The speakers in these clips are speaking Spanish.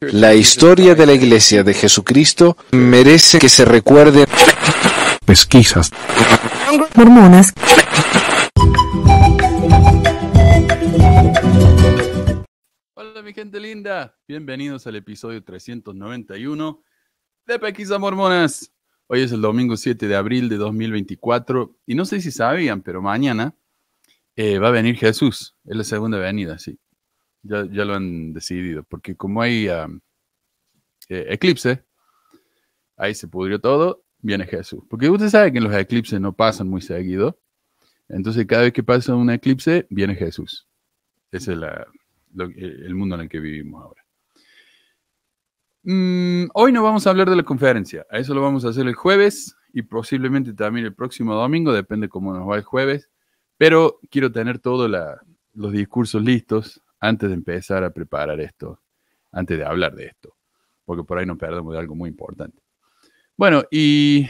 La historia de la Iglesia de Jesucristo merece que se recuerde. Pesquisas. Mormonas. Hola mi gente linda, bienvenidos al episodio 391 de Pesquisas Mormonas. Hoy es el domingo 7 de abril de 2024 y no sé si sabían, pero mañana eh, va a venir Jesús, es la segunda venida, sí. Ya, lo han decidido, porque como hay ah, eh, eclipse, ahí se pudrió todo, viene Jesús. Porque usted sabe que los eclipses no pasan muy seguido, entonces cada vez que pasa un eclipse, viene Jesús. Ese es e, el mundo en el que vivimos ahora. Mm, hoy no vamos a hablar de la conferencia, a eso lo vamos a hacer el jueves y posiblemente también el próximo domingo, depende cómo nos va el jueves, pero quiero tener todos los discursos listos antes de empezar a preparar esto, antes de hablar de esto, porque por ahí nos perdemos de algo muy importante. Bueno, y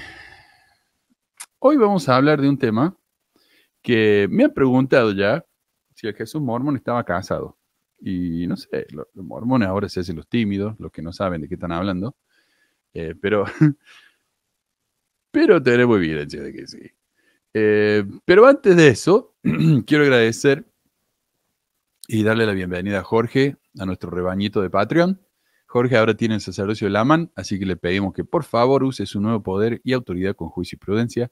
hoy vamos a hablar de un tema que me han preguntado ya si el Jesús mormón estaba casado. Y no sé, los, mormones ahora se hacen los tímidos, los que no saben de qué están hablando, eh, pero, pero tenemos evidencia de que sí. Eh, pero antes de eso, quiero agradecer y darle la bienvenida a Jorge, a nuestro rebañito de Patreon. Jorge ahora tiene el sacerdocio de Laman, así que le pedimos que por favor use su nuevo poder y autoridad con juicio y prudencia.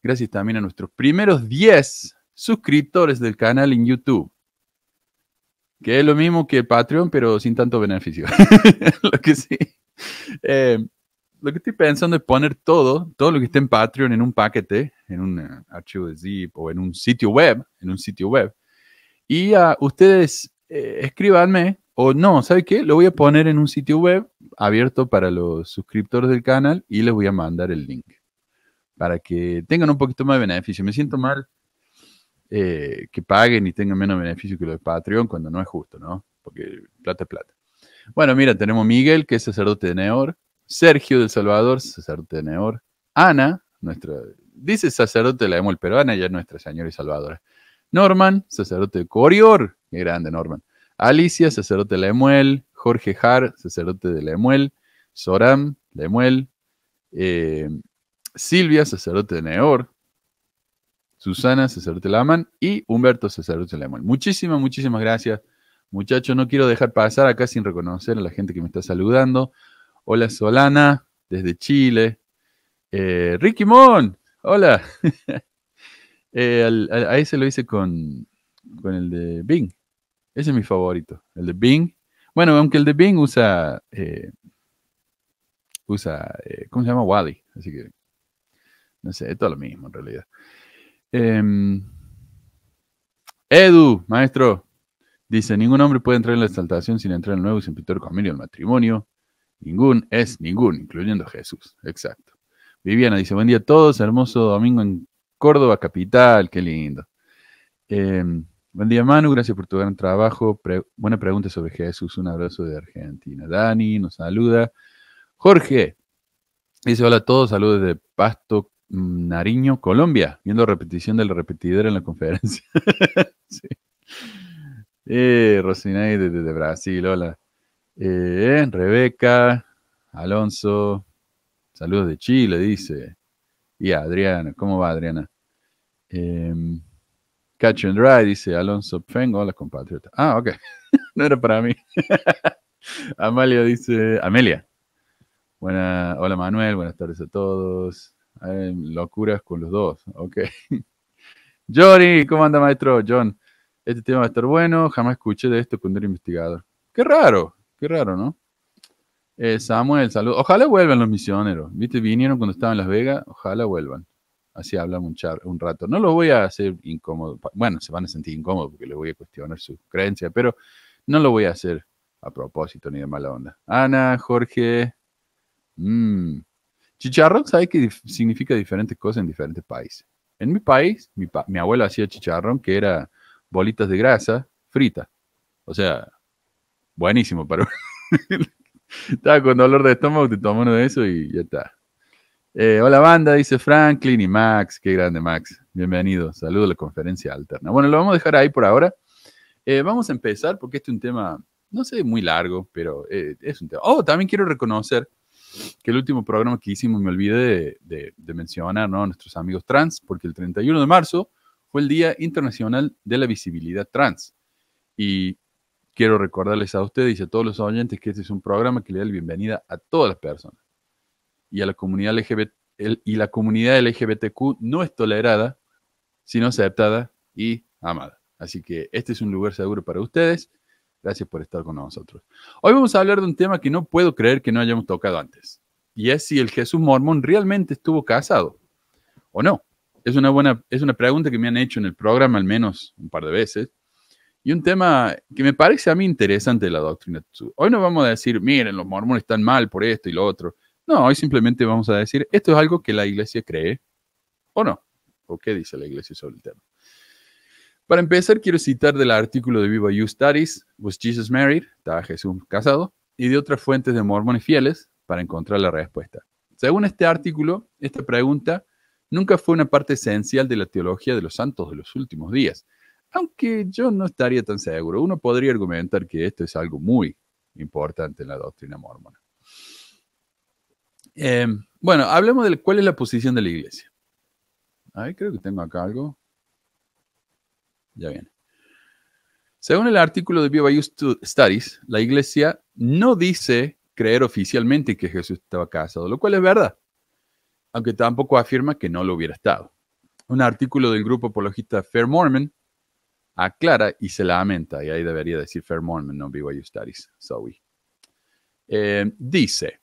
Gracias también a nuestros primeros 10 suscriptores del canal en YouTube. Que es lo mismo que Patreon, pero sin tanto beneficio. lo que sí. Eh, lo que estoy pensando es poner todo, todo lo que esté en Patreon en un paquete, en un archivo de zip o en un sitio web, en un sitio web, y a ustedes eh, escríbanme o no, ¿sabe qué? Lo voy a poner en un sitio web abierto para los suscriptores del canal y les voy a mandar el link para que tengan un poquito más de beneficio. Me siento mal eh, que paguen y tengan menos beneficio que los de Patreon cuando no es justo, ¿no? Porque plata es plata. Bueno, mira, tenemos Miguel, que es sacerdote de Neor, Sergio del Salvador, sacerdote de Neor, Ana, nuestra, dice sacerdote de la Emol, pero Ana ya es nuestra señora y salvadora. Norman, sacerdote Corior, qué grande Norman. Alicia, sacerdote Lemuel. Jorge Har, sacerdote de Lemuel. Soram, Lemuel. Eh, Silvia, sacerdote de Neor. Susana, sacerdote Laman. Y Humberto, sacerdote Lemuel. Muchísimas, muchísimas gracias. Muchachos, no quiero dejar pasar acá sin reconocer a la gente que me está saludando. Hola Solana, desde Chile. Eh, Ricky Mon, hola. Eh, a ese lo hice con, con el de Bing. Ese es mi favorito, el de Bing. Bueno, aunque el de Bing usa, eh, usa, eh, ¿cómo se llama? Wally. Así que, no sé, es todo lo mismo en realidad. Em, Edu, maestro, dice, ningún hombre puede entrar en la exaltación sin entrar en nuevo y sin pintar conmigo el matrimonio. Ningún es ningún, incluyendo Jesús. Exacto. Viviana dice, buen día a todos, hermoso domingo en Córdoba Capital, qué lindo. Em, buen día, Manu, gracias por tu gran trabajo. buena pregunta sobre Jesús, un abrazo de Argentina. Dani nos saluda. Jorge dice: Hola a todos, saludos de Pasto, mm, Nariño, Colombia, viendo repetición del repetidor en la conferencia. eh, desde Brasil, hola. Eh, Rebeca, Alonso, saludos de Chile, dice. Y Adriana, ¿cómo va Adriana? Em, Catch and dry dice Alonso Feng, hola compatriota. Ah, ok. no era para mí. Amalia dice, Amelia. Buena, hola Manuel, buenas tardes a todos. Em, locuras con los dos, ok. Jory, ¿cómo anda maestro? John, este tema va a estar bueno, jamás escuché de esto cuando era investigador. Qué raro, qué raro, ¿no? Eh, Samuel, salud, Ojalá vuelvan los misioneros. Viste, vinieron cuando estaban en Las Vegas, ojalá vuelvan. Así hablamos un, char, un rato. No lo voy a hacer incómodo. Bueno, se van a sentir incómodos porque les voy a cuestionar su creencia, pero no lo voy a hacer a propósito ni de mala onda. Ana, Jorge. Mmm. Chicharrón, ¿sabe que significa diferentes cosas en diferentes países? En mi país, mi, abuela hacía chicharrón, que era bolitas de grasa frita. O sea, buenísimo para... Estaba con dolor de estómago, te tomas uno de eso y ya está. Eh, hola banda, dice Franklin y Max. Qué grande Max. Bienvenido. Saludo a la conferencia alterna. Bueno, lo vamos a dejar ahí por ahora. Eh, vamos a empezar porque este es un tema, no sé, muy largo, pero eh, es un tema. Oh, también quiero reconocer que el último programa que hicimos me olvidé de, mencionar a nuestros amigos trans, porque el 31 de marzo fue el Día Internacional de la Visibilidad Trans. Y quiero recordarles a ustedes y a todos los oyentes que este es un programa que le da la bienvenida a todas las personas y, la comunidad LGBT, y la comunidad LGBTQ no es tolerada, sino aceptada y amada. Así que este es un lugar seguro para ustedes. Gracias por estar con nosotros. Hoy vamos a hablar de un tema que no puedo creer que no hayamos tocado antes. Y es si el Jesús mormón realmente estuvo casado o no. Es una, buena, es una pregunta que me han hecho en el programa al menos un par de veces. Y un tema que me parece a mí interesante de la doctrina. Hoy no vamos a decir, miren, los mormones están mal por esto y lo otro. No, hoy simplemente vamos a decir, esto es algo que la iglesia cree o no, o qué dice la iglesia sobre el tema. Para empezar, quiero citar del artículo de Viva You Studies, Was Jesus Married? ¿Estaba Jesús casado? Y de otras fuentes de mormones fieles para encontrar la respuesta. Según este artículo, esta pregunta nunca fue una parte esencial de la teología de los santos de los últimos días, aunque yo no estaría tan seguro. Uno podría argumentar que esto es algo muy importante en la doctrina mormona. Eh, bueno, hablemos de cuál es la posición de la iglesia. Ahí creo que tengo acá algo. Ya viene. Según el artículo de BYU Studies, la iglesia no dice creer oficialmente que Jesús estaba casado, lo cual es verdad, aunque tampoco afirma que no lo hubiera estado. Un artículo del grupo apologista Fair Mormon aclara y se lamenta, y ahí debería decir Fair Mormon, no BYU Studies, eh, dice,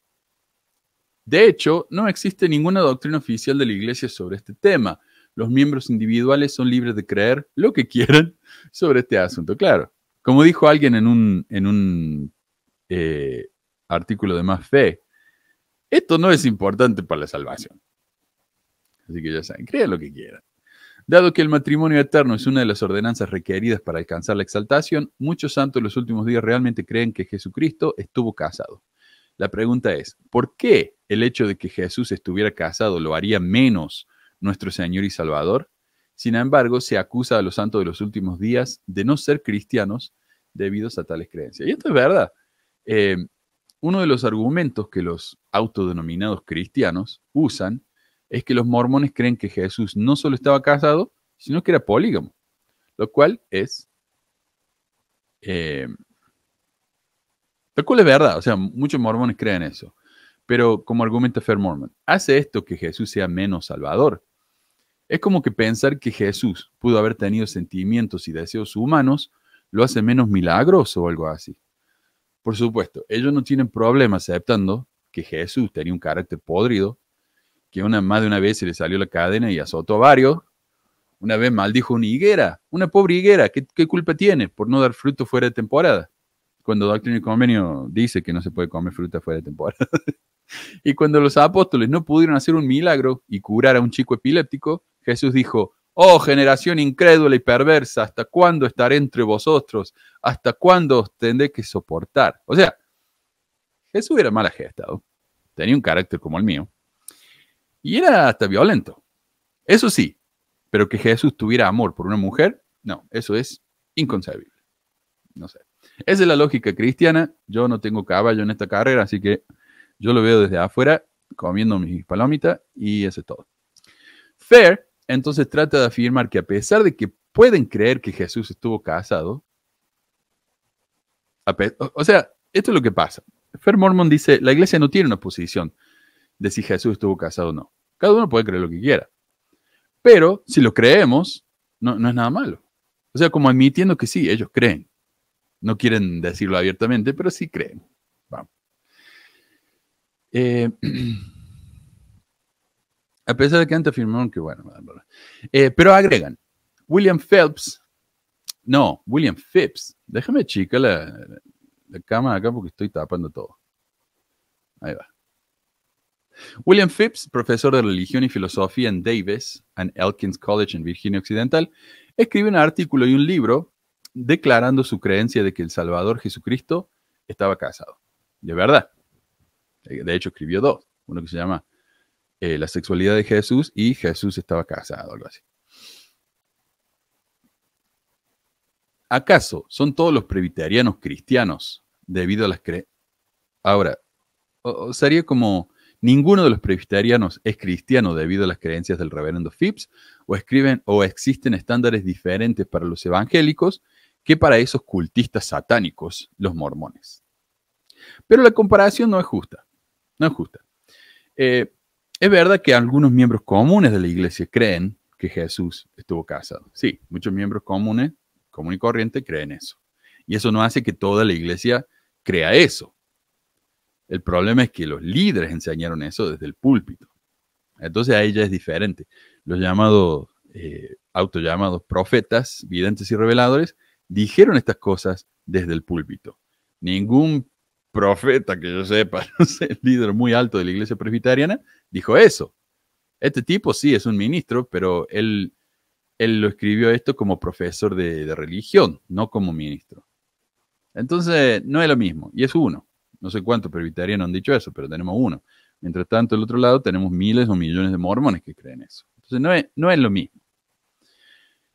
de hecho, no existe ninguna doctrina oficial de la Iglesia sobre este tema. Los miembros individuales son libres de creer lo que quieran sobre este asunto. Claro, como dijo alguien en un, eh, artículo de más fe, esto no es importante para la salvación. Así que ya saben, crean lo que quieran. Dado que el matrimonio eterno es una de las ordenanzas requeridas para alcanzar la exaltación, muchos santos en los últimos días realmente creen que Jesucristo estuvo casado. La pregunta es, ¿por qué el hecho de que Jesús estuviera casado lo haría menos nuestro Señor y Salvador? Sin embargo, se acusa a los santos de los últimos días de no ser cristianos debido a tales creencias. Y esto es verdad. Eh, uno de los argumentos que los autodenominados cristianos usan es que los mormones creen que Jesús no solo estaba casado, sino que era polígamo, lo cual es eh, lo cual es verdad, o sea, muchos mormones creen eso. Pero como argumenta Fair Mormon, ¿hace esto que Jesús sea menos salvador? Es como que pensar que Jesús pudo haber tenido sentimientos y deseos humanos lo hace menos milagroso o algo así. Por supuesto, ellos no tienen problema aceptando que Jesús tenía un carácter podrido, que una más de una vez se le salió la cadena y azotó a varios, una vez maldijo una higuera, una pobre higuera, qué culpa tiene por no dar fruto fuera de temporada? cuando Doctrina y Convenio dice que no se puede comer fruta fuera de temporada. y cuando los apóstoles no pudieron hacer un milagro y curar a un chico epiléptico, Jesús dijo, oh generación incrédula y perversa, ¿hasta cuándo estaré entre vosotros? ¿Hasta cuándo os tendré que soportar? O sea, Jesús era mal gestado, tenía un carácter como el mío, y era hasta violento. Eso sí, pero que Jesús tuviera amor por una mujer, no, eso es inconcebible. No sé. Esa es la lógica cristiana. Yo no tengo caballo en esta carrera, así que yo lo veo desde afuera, comiendo mis palomitas y eso es todo. Fair, entonces trata de afirmar que a pesar de que pueden creer que Jesús estuvo casado, o sea, esto es lo que pasa. Fair Mormon dice, la iglesia no tiene una posición de si Jesús estuvo casado o no. Cada uno puede creer lo que quiera. Pero si lo creemos, no, no es nada malo. O sea, como admitiendo que sí, ellos creen. No quieren decirlo abiertamente, pero sí creen. Eh, a pesar de que antes afirmaron que, bueno, eh, pero agregan, William Phelps, no, William Phipps, déjame chica la, cámara acá porque estoy tapando todo. Ahí va. William Phipps, profesor de religión y filosofía en Davis and Elkins College en Virginia Occidental, escribe un artículo y un libro declarando su creencia de que el Salvador Jesucristo estaba casado. De verdad. Eh, de hecho, escribió dos. Uno que se llama eh, La sexualidad de Jesús y Jesús estaba casado, algo así. ¿Acaso son todos los prebiterianos cristianos debido a las creencias? Ahora, sería como ninguno de los es cristiano debido a las creencias del reverendo Phipps, o escriben o existen estándares diferentes para los evangélicos que para esos cultistas satánicos, los mormones. Pero la comparación no es justa, no es justa. Eh, es verdad que algunos miembros comunes de la iglesia creen que Jesús estuvo casado. Sí, muchos miembros comunes, común y corriente, creen eso. Y eso no hace que toda la iglesia crea eso. El problema es que los líderes enseñaron eso desde el púlpito. Entonces a ella es diferente. Los llamados, eh, autollamados profetas, videntes y reveladores, dijeron estas cosas desde el púlpito. Ningún profeta que yo sepa, no sé, líder muy alto de la iglesia presbiteriana, dijo eso. Este tipo sí es un ministro, pero él, él lo escribió esto como profesor de, religión, no como ministro. Entonces, no es lo mismo, y es uno. No sé cuántos presbiterianos han dicho eso, pero tenemos uno. Mientras tanto, del otro lado tenemos miles o millones de mormones que creen eso. Entonces, no no es lo mismo.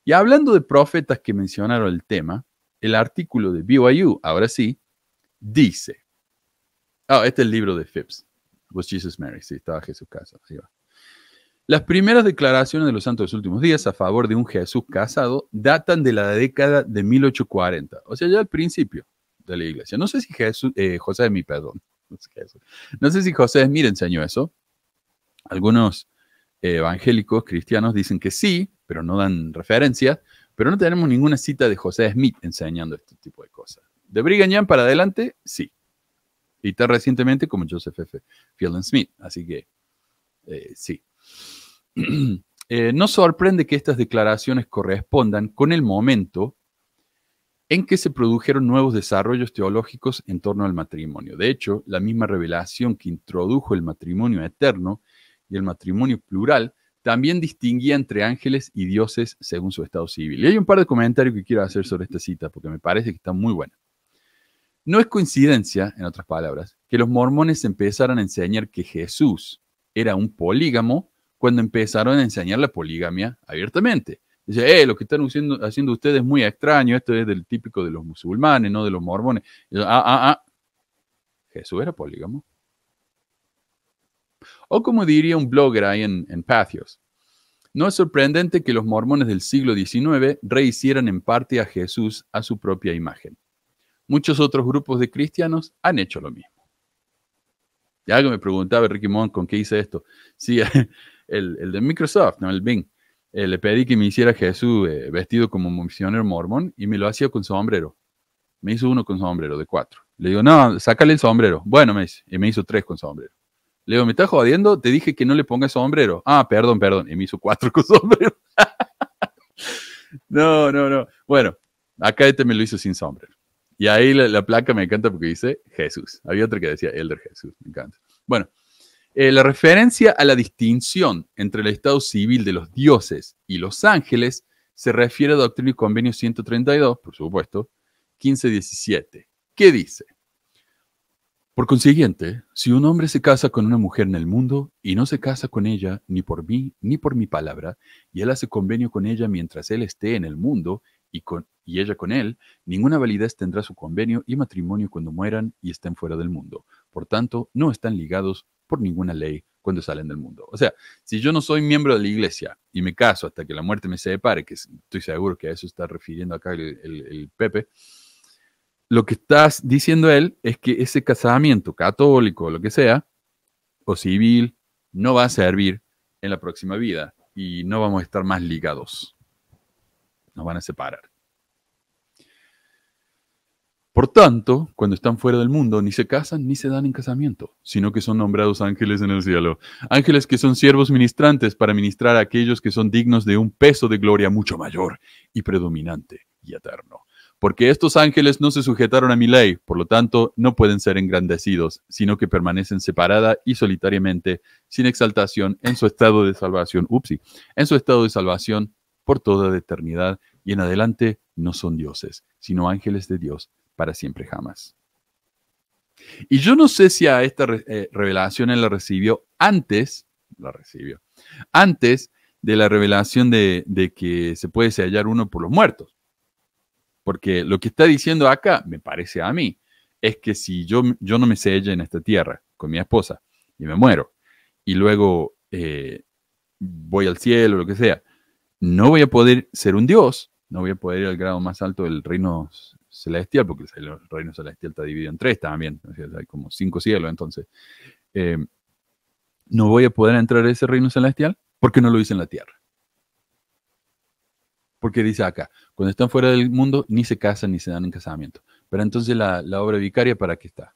Y hablando de profetas que mencionaron el tema, el artículo de BYU, ahora sí, dice, ah, este es el libro de Phipps, Was Jesus Mary, sí, estaba Jesús casado, Las primeras declaraciones de los santos de los últimos días a favor de un Jesús casado datan de la década de 1840, o sea, ya al principio de la iglesia. No sé si Jesús, eh, José mi perdón, no sé, si José Mir enseñó eso. Algunos evangélicos cristianos dicen que sí, pero no dan referencia, pero no tenemos ninguna cita de José Smith enseñando este tipo de cosas. De Brigham Young para adelante, sí. Y tan recientemente como Joseph F. Field Smith, así que eh, sí. Eh, no sorprende que estas declaraciones correspondan con el momento en que se produjeron nuevos desarrollos teológicos en torno al matrimonio. De hecho, la misma revelación que introdujo el matrimonio eterno el matrimonio plural, también distinguía entre ángeles y dioses según su estado civil. Y hay un par de comentarios que quiero hacer sobre esta cita, porque me parece que está muy buena. No es coincidencia, en otras palabras, que los mormones empezaran a enseñar que Jesús era un polígamo cuando empezaron a enseñar la poligamia abiertamente. Dice, eh, lo que están haciendo, ustedes es muy extraño, esto es del típico de los musulmanes, no de los mormones. ah, ah, ah. Jesús era polígamo o como diría un blogger ahí en, en No es sorprendente que los mormones del siglo XIX rehicieran en parte a Jesús a su propia imagen. Muchos otros grupos de cristianos han hecho lo mismo. Y algo me preguntaba Ricky Mon con qué hice esto. Sí, el, de Microsoft, no el Bing. Eh, le pedí que me hiciera Jesús eh, vestido como misionero mormón y me lo hacía con sombrero. Me hizo uno con sombrero de cuatro. Le digo, no, sácale el sombrero. Bueno, me y me hizo tres con sombrero. Le digo, ¿me estás jodiendo? Te dije que no le pongas sombrero. Ah, perdón, perdón. Y me hizo cuatro con sombrero. no, no, no. Bueno, acá este me lo hizo sin sombrero. Y ahí la, placa me encanta porque dice Jesús. Había otra que decía Elder Jesús. Me encanta. Bueno, eh, la referencia a la distinción entre el estado civil de los dioses y los ángeles se refiere a Doctrina y Convenio 132, por supuesto, 1517. ¿Qué dice? Por consiguiente, si un hombre se casa con una mujer en el mundo y no se casa con ella ni por mí ni por mi palabra, y él hace convenio con ella mientras él esté en el mundo y, con, ella con él, ninguna validez tendrá su convenio y matrimonio cuando mueran y estén fuera del mundo. Por tanto, no están ligados por ninguna ley cuando salen del mundo. O sea, si yo no soy miembro de la iglesia y me caso hasta que la muerte me separe, que estoy seguro que a eso está refiriendo acá el Pepe, lo que está diciendo él es que ese casamiento católico, lo que sea, o civil, no va a servir en la próxima vida y no vamos a estar más ligados. Nos van a separar. Por tanto, cuando están fuera del mundo, ni se casan ni se dan en casamiento, sino que son nombrados ángeles en el cielo. Ángeles que son siervos ministrantes para ministrar a aquellos que son dignos de un peso de gloria mucho mayor y predominante y eterno porque estos ángeles no se sujetaron a mi ley, por lo tanto no pueden ser engrandecidos, sino que permanecen separada y solitariamente, sin exaltación, en su estado de salvación, upsi, en su estado de salvación por toda la eternidad y en adelante no son dioses, sino ángeles de Dios para siempre jamás. Y yo no sé si a esta eh, revelación él la recibió antes, la recibió, antes de la revelación de, de que se puede sellar uno por los muertos. Porque lo que está diciendo acá, me parece a mí, es que si yo, yo no me selle en esta tierra con mi esposa y me muero, y luego eh, voy al cielo, o lo que sea, no voy a poder ser un dios, no voy a poder ir al grado más alto del reino celestial, porque el reino celestial está dividido en tres también, hay como cinco cielos, entonces eh, no voy a poder entrar a ese reino celestial porque no lo hice en la tierra. Porque dice acá, cuando están fuera del mundo, ni se casan ni se dan en casamiento. Pero entonces la, obra vicaria, ¿para qué está?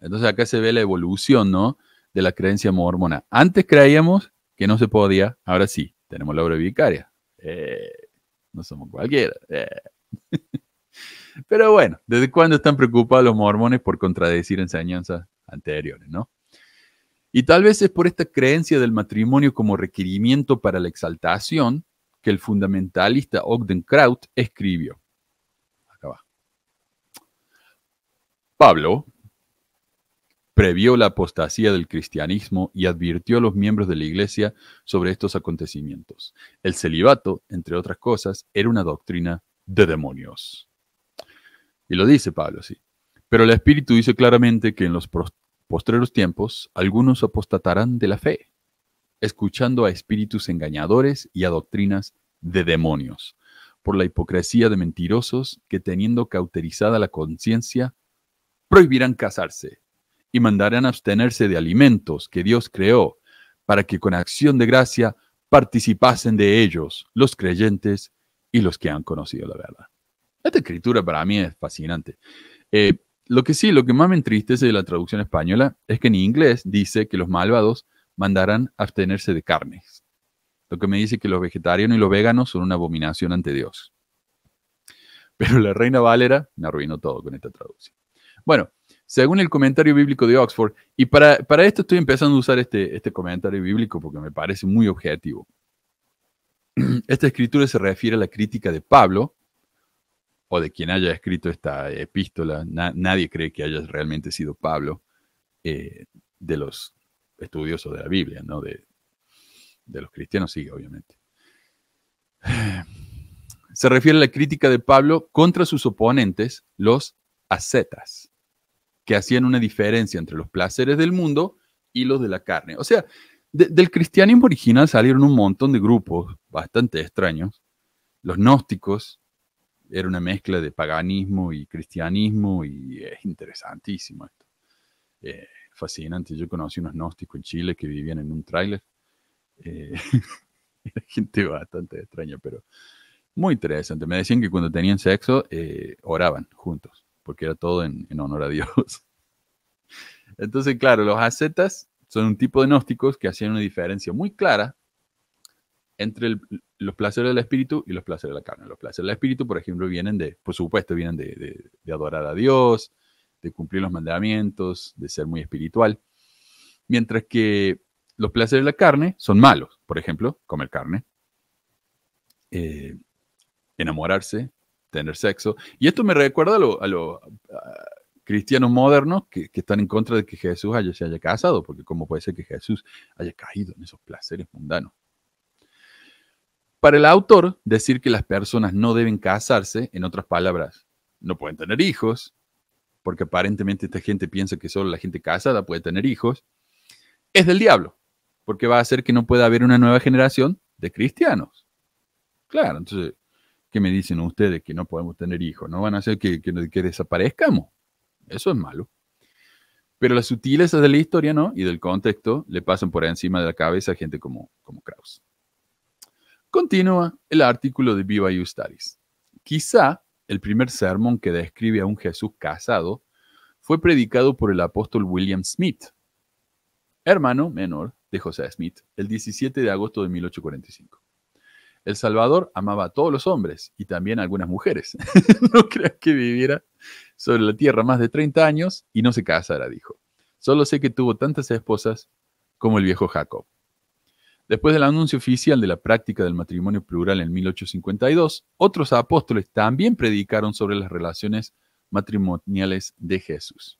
Entonces acá se ve la evolución, ¿no? De la creencia mormona. Antes creíamos que no se podía, ahora sí, tenemos la obra vicaria. Eh, no somos cualquiera. Eh. Pero bueno, ¿desde cuándo están preocupados los mormones por contradecir enseñanzas anteriores, no? Y tal vez es por esta creencia del matrimonio como requerimiento para la exaltación que el fundamentalista Ogden Kraut escribió. Acá va. Pablo previó la apostasía del cristianismo y advirtió a los miembros de la iglesia sobre estos acontecimientos. El celibato, entre otras cosas, era una doctrina de demonios. Y lo dice Pablo, sí. Pero el Espíritu dice claramente que en los postreros tiempos algunos apostatarán de la fe escuchando a espíritus engañadores y a doctrinas de demonios, por la hipocresía de mentirosos que teniendo cauterizada la conciencia, prohibirán casarse y mandarán abstenerse de alimentos que Dios creó, para que con acción de gracia participasen de ellos los creyentes y los que han conocido la verdad. Esta escritura para mí es fascinante. Eh, lo que sí, lo que más me entristece de la traducción española es que en inglés dice que los malvados mandarán abstenerse de carnes. Lo que me dice que los vegetarianos y los veganos son una abominación ante Dios. Pero la reina Valera me arruinó todo con esta traducción. Bueno, según el comentario bíblico de Oxford, y para, esto estoy empezando a usar este, este comentario bíblico porque me parece muy objetivo. Esta escritura se refiere a la crítica de Pablo, o de quien haya escrito esta epístola, nadie cree que haya realmente sido Pablo, eh, de los estudioso de la Biblia, ¿no? De, los cristianos, sí, obviamente. Se refiere a la crítica de Pablo contra sus oponentes, los ascetas, que hacían una diferencia entre los placeres del mundo y los de la carne. O sea, del cristianismo original salieron un montón de grupos bastante extraños. Los gnósticos, era una mezcla de paganismo y cristianismo y es interesantísimo esto. Eh, fascinante. Yo conocí unos gnósticos en Chile que vivían en un tráiler. Eh, gente bastante extraña, pero muy interesante. Me decían que cuando tenían sexo eh, oraban juntos, porque era todo en, honor a Dios. Entonces, claro, los ascetas son un tipo de gnósticos que hacían una diferencia muy clara entre los placeres del espíritu y los placeres de la carne. Los placeres del espíritu, por ejemplo, vienen de, por supuesto, vienen de adorar a Dios, de cumplir los mandamientos, de ser muy espiritual. Mientras que los placeres de la carne son malos, por ejemplo, comer carne, eh, enamorarse, tener sexo. Y esto me recuerda a los cristianos modernos que, están en contra de que Jesús haya, se haya casado, porque cómo puede ser que Jesús haya caído en esos placeres mundanos. Para el autor, decir que las personas no deben casarse, en otras palabras, no pueden tener hijos, porque aparentemente esta gente piensa que solo la gente casada puede tener hijos, es del diablo, porque va a hacer que no pueda haber una nueva generación de cristianos. Claro, entonces, ¿qué me dicen ustedes que no podemos tener hijos? No van a hacer que, desaparezcamos. Eso es malo. Pero las sutilezas de la historia, Y del contexto le pasan por encima de la cabeza a gente como, como Krauss. Continúa el artículo de Viva Studies. Quizá el primer sermón que describe a un Jesús casado fue predicado por el apóstol William Smith, hermano menor de José Smith, el 17 de agosto de 1845. El Salvador amaba a todos los hombres y también a algunas mujeres. no creas que viviera sobre la tierra más de 30 años y no se casara, dijo. Solo sé que tuvo tantas esposas como el viejo Jacob. Después del anuncio oficial de la práctica del matrimonio plural en 1852, otros apóstoles también predicaron sobre las relaciones matrimoniales de Jesús.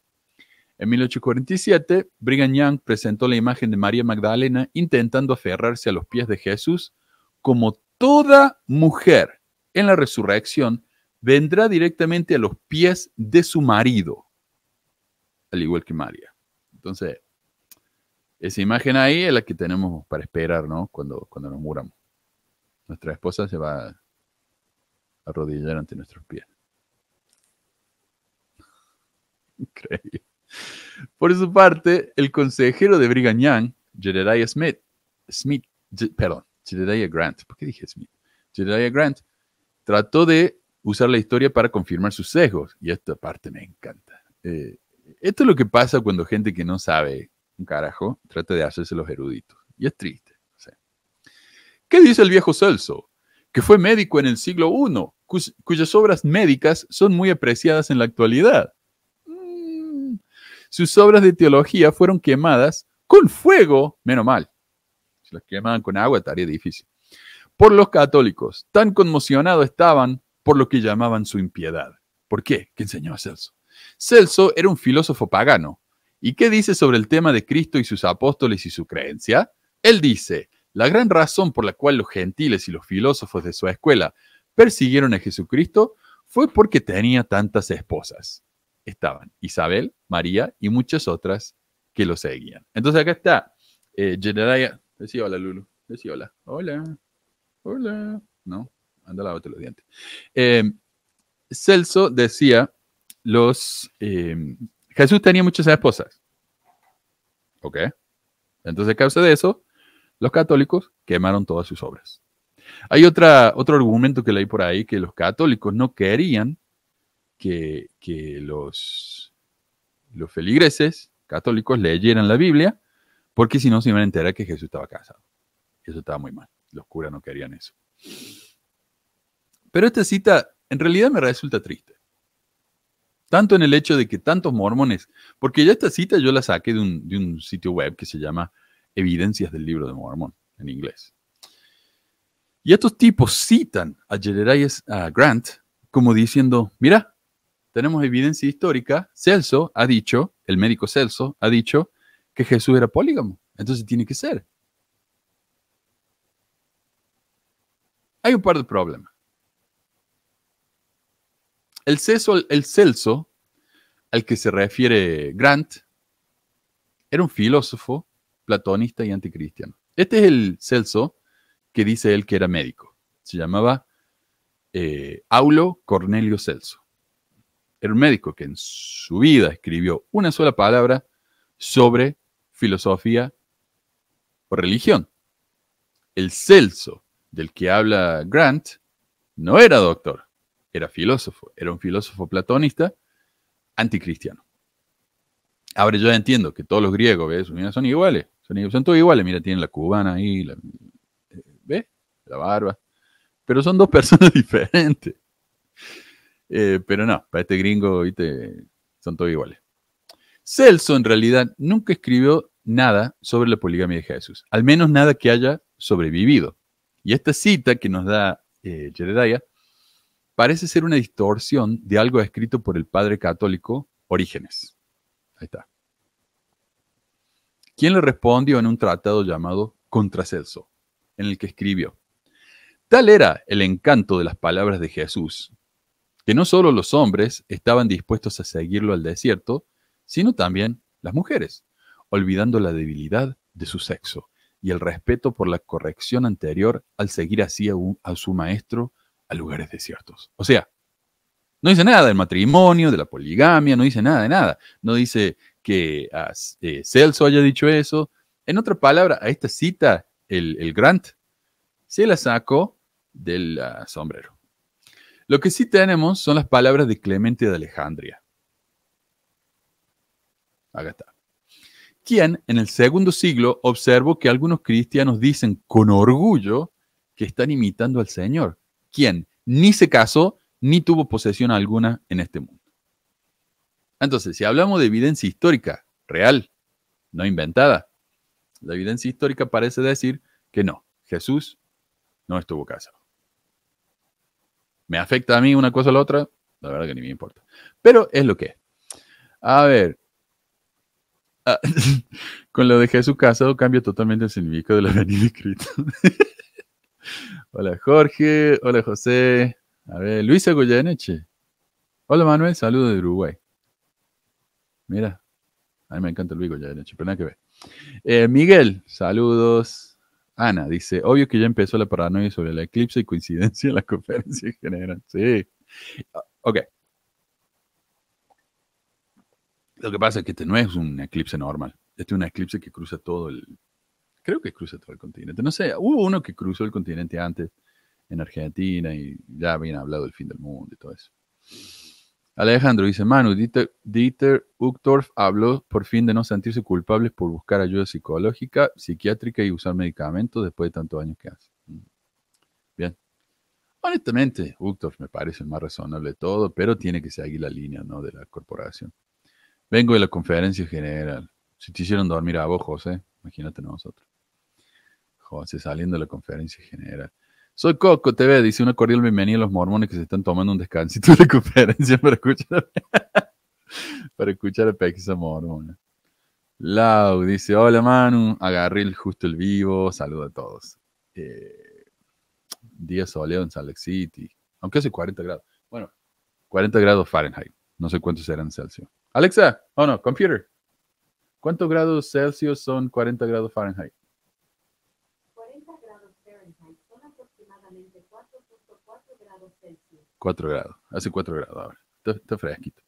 En 1847, Brigham Young presentó la imagen de María Magdalena intentando aferrarse a los pies de Jesús como toda mujer en la resurrección vendrá directamente a los pies de su marido, al igual que María. Entonces, esa imagen ahí es la que tenemos para esperar, ¿no? Cuando, cuando nos muramos. Nuestra esposa se va a arrodillar ante nuestros pies. Increíble. Por su parte, el consejero de Brigham Young, Jedediah Smith, Smith, perdón, Jedediah Grant, ¿por qué dije Smith? Jedediah Grant trató de usar la historia para confirmar sus sesgos, y esta parte me encanta. Eh, esto es lo que pasa cuando gente que no sabe carajo trata de hacerse los eruditos. Y es triste. ¿Qué dice el viejo Celso? Que fue médico en el siglo I, cuyas obras médicas son muy apreciadas en la actualidad. Mm, sus obras de teología fueron quemadas con fuego, menos mal. Si las quemaban con agua estaría difícil. Por los católicos, tan conmocionados estaban por lo que llamaban su impiedad. ¿Por qué? ¿Qué enseñó a Celso? Celso era un filósofo pagano, ¿Y qué dice sobre el tema de Cristo y sus apóstoles y su creencia? Él dice, la gran razón por la cual los gentiles y los filósofos de su escuela persiguieron a Jesucristo fue porque tenía tantas esposas. Estaban Isabel, María y muchas otras que lo seguían. Entonces acá está eh, decía hola, Lulu. decía hola. Hola. Hola. No, anda, lávate los dientes. Eh, Celso decía, los... Eh, Jesús tenía muchas esposas. ¿Ok? Entonces, a causa de eso, los católicos quemaron todas sus obras. Hay otra, otro argumento que leí por ahí, que los católicos no querían que, los, los feligreses católicos leyeran la Biblia, porque si no se iban a enterar que Jesús estaba casado. Eso estaba muy mal. Los curas no querían eso. Pero esta cita en realidad me resulta triste tanto en el hecho de que tantos mormones, porque ya esta cita yo la saqué de un, sitio web que se llama Evidencias del Libro de Mormón, en inglés. Y estos tipos citan a Gerard Grant como diciendo, mira, tenemos evidencia histórica, Celso ha dicho, el médico Celso ha dicho que Jesús era polígamo, entonces tiene que ser. Hay un par de problemas. El Celso, el Celso al que se refiere Grant era un filósofo, platonista y anticristiano. Este es el Celso que dice él que era médico. Se llamaba eh, Aulo Cornelio Celso. Era un médico que en su vida escribió una sola palabra sobre filosofía o religión. El Celso del que habla Grant no era doctor, era filósofo, era un filósofo platonista anticristiano. Ahora yo entiendo que todos los griegos, ¿ves? son iguales, son, todos iguales, mira, tienen la cubana ahí, la, eh, ¿ves? La barba, pero son dos personas diferentes. Eh, pero no, para este gringo, ¿viste? Son todos iguales. Celso en realidad nunca escribió nada sobre la poligamia de Jesús, al menos nada que haya sobrevivido. Y esta cita que nos da eh, parece ser una distorsión de algo escrito por el padre católico Orígenes. Ahí está. Quien le respondió en un tratado llamado Celso, en el que escribió, Tal era el encanto de las palabras de Jesús, que no solo los hombres estaban dispuestos a seguirlo al desierto, sino también las mujeres, olvidando la debilidad de su sexo y el respeto por la corrección anterior al seguir así a, a su maestro lugares desiertos. O sea, no dice nada del matrimonio, de la poligamia, no dice nada de nada. No dice que eh, Celso haya dicho eso. En otra palabra, a esta cita, el, Grant se la sacó del ah, sombrero. Lo que sí tenemos son las palabras de Clemente de Alejandría. Acá está. Quien en el segundo siglo observó que algunos cristianos dicen con orgullo que están imitando al Señor quien ni se casó ni tuvo posesión alguna en este mundo. Entonces, si hablamos de evidencia histórica real, no inventada, la evidencia histórica parece decir que no, Jesús no estuvo casado. ¿Me afecta a mí una cosa o la otra? La verdad que ni me importa. Pero es lo que es. A ver, ah, con lo de Jesús casado cambia totalmente el significado de la venida de Cristo. Hola Jorge, hola José. A ver, Luisa Goyeneche. Hola Manuel, saludos de Uruguay. Mira, a mí me encanta el Luis Goyeneche, pero nada que ver. Eh, Miguel, saludos. Ana dice, obvio que ya empezó la paranoia sobre el eclipse y coincidencia en la conferencia general. Sí. Ok. Lo que pasa es que este no es un eclipse normal. Este es un eclipse que cruza todo el, creo que cruza todo el continente. No sé, hubo uno que cruzó el continente antes en Argentina y ya habían hablado del fin del mundo y todo eso. Alejandro dice, Manu, Dieter, Dieter habló por fin de no sentirse culpables por buscar ayuda psicológica, psiquiátrica y usar medicamentos después de tantos años que hace. Mm. Bien. Honestamente, Uchtdorf me parece el más razonable de todo, pero tiene que seguir la línea de la corporación. Vengo de la conferencia general. Si te hicieron dormir a vos, José, imagínate nosotros. Se saliendo de la conferencia general. Soy Coco TV, dice una cordial bienvenida a los mormones que se están tomando un descansito de conferencia para escuchar, para escuchar a Mormona. Lau dice, hola Manu, agarré justo el vivo, saludo a todos. Eh, día soleado en Salt Lake City, aunque hace 40 grados. Bueno, 40 grados Fahrenheit, no sé cuántos serán Celsius. Alexa, oh no, computer, ¿cuántos grados Celsius son 40 grados Fahrenheit? 4 grados. Hace 4 grados ahora. Está, fresquito.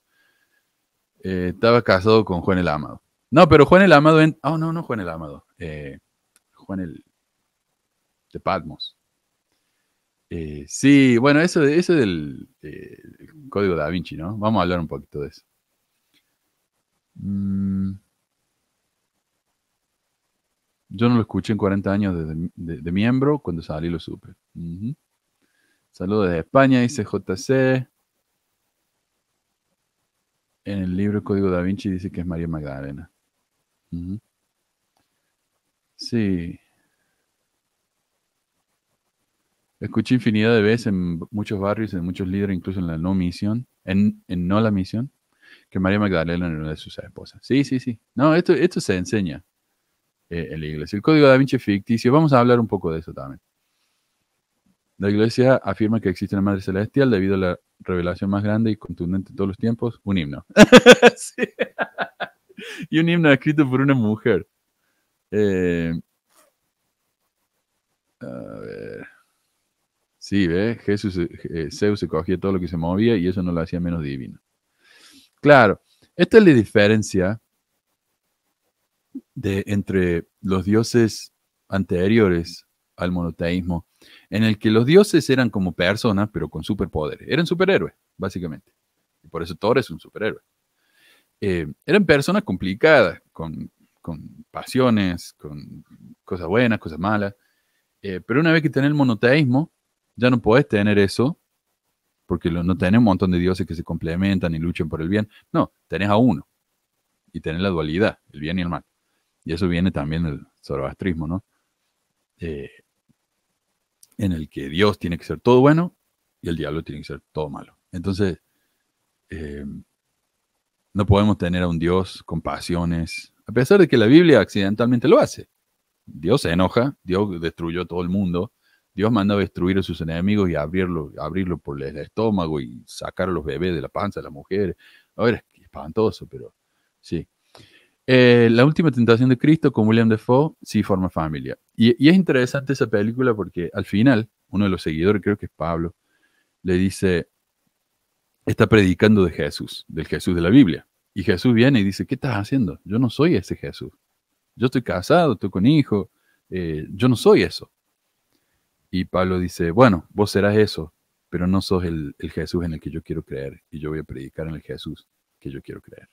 Eh, estaba casado con Juan el Amado. No, pero Juan el Amado en. Oh, no, no Juan el Amado. Eh, Juan el. de Patmos. Eh, sí, bueno, eso, eso del código da Vinci, ¿no? Vamos a hablar un poquito de eso. Mm. Yo no lo escuché en 40 años de, miembro, cuando salí lo supe. Saludos desde España, dice JC. En el libro Código da Vinci dice que es María Magdalena. Sí. Escuché infinidad de veces en muchos barrios, en muchos líderes, incluso en la no misión, en, no la misión, que María Magdalena era una de sus esposas. Sí, sí, sí. No, esto, esto se enseña eh, en la iglesia. El código da Vinci es ficticio. Vamos a hablar un poco de eso también. La iglesia afirma que existe una madre celestial debido a la revelación más grande y contundente de todos los tiempos, un himno. y un himno escrito por una mujer. Eh, a ver. Sí, ve, Jesús, eh, eh, Zeus se cogía todo lo que se movía y eso no lo hacía menos divino. Claro, esta es la diferencia de, entre los dioses anteriores al monoteísmo, en el que los dioses eran como personas, pero con superpoderes. Eran superhéroes, básicamente. Y por eso Thor es un superhéroe. Eh, eran personas complicadas, con, pasiones, con cosas buenas, cosas malas. Eh, pero una vez que tenés el monoteísmo, ya no puedes tener eso, porque no tenés un montón de dioses que se complementan y luchan por el bien. No, tenés a uno. Y tenés la dualidad, el bien y el mal. Y eso viene también del zoroastrismo, ¿no? Eh, en el que Dios tiene que ser todo bueno y el diablo tiene que ser todo malo. Entonces, eh, no podemos tener a un Dios con pasiones, a pesar de que la Biblia accidentalmente lo hace. Dios se enoja, Dios destruyó todo el mundo, Dios manda a destruir a sus enemigos y abrirlo, abrirlo por el estómago y sacar a los bebés de la panza de las mujeres. A ver, es espantoso, pero sí. Eh, la última tentación de Cristo con William Defoe sí forma familia. Y, es interesante esa película porque al final, uno de los seguidores, creo que es Pablo, le dice, está predicando de Jesús, del Jesús de la Biblia. Y Jesús viene y dice, ¿qué estás haciendo? Yo no soy ese Jesús. Yo estoy casado, estoy con hijo, eh, yo no soy eso. Y Pablo dice, bueno, vos serás eso, pero no sos el Jesús en el que yo quiero creer y yo voy a predicar en el Jesús que yo quiero creer.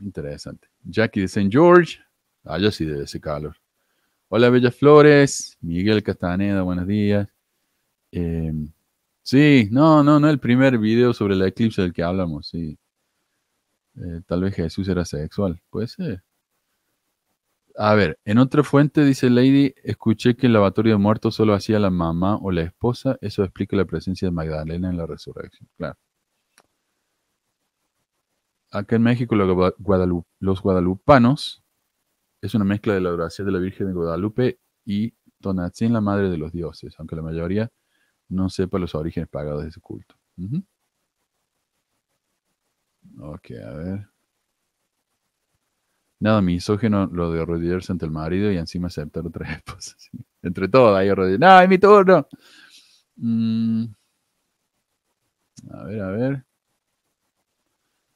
Interesante. Jackie de St. George. Allá ah, sí debe ese calor. Hola, Bellas Flores. Miguel Castaneda, buenos días. Em, sí, no, no, no el primer video sobre el eclipse del que hablamos, sí. Eh, tal vez Jesús era sexual, puede ser. A ver, en otra fuente dice Lady, escuché que el lavatorio de muertos solo hacía la mamá o la esposa, eso explica la presencia de Magdalena en la resurrección, claro acá en México los, guadalupanos es una mezcla de la oración de la Virgen de Guadalupe y Tonatzin, la madre de los dioses, aunque la mayoría no sepa los orígenes pagados de ese culto. Ok, a ver. Nada isógeno lo de arrodillarse ante el marido y encima aceptar otras esposas. Entre todas ahí arrodillarse. ¡No, es mi turno! Mm. A ver, a ver.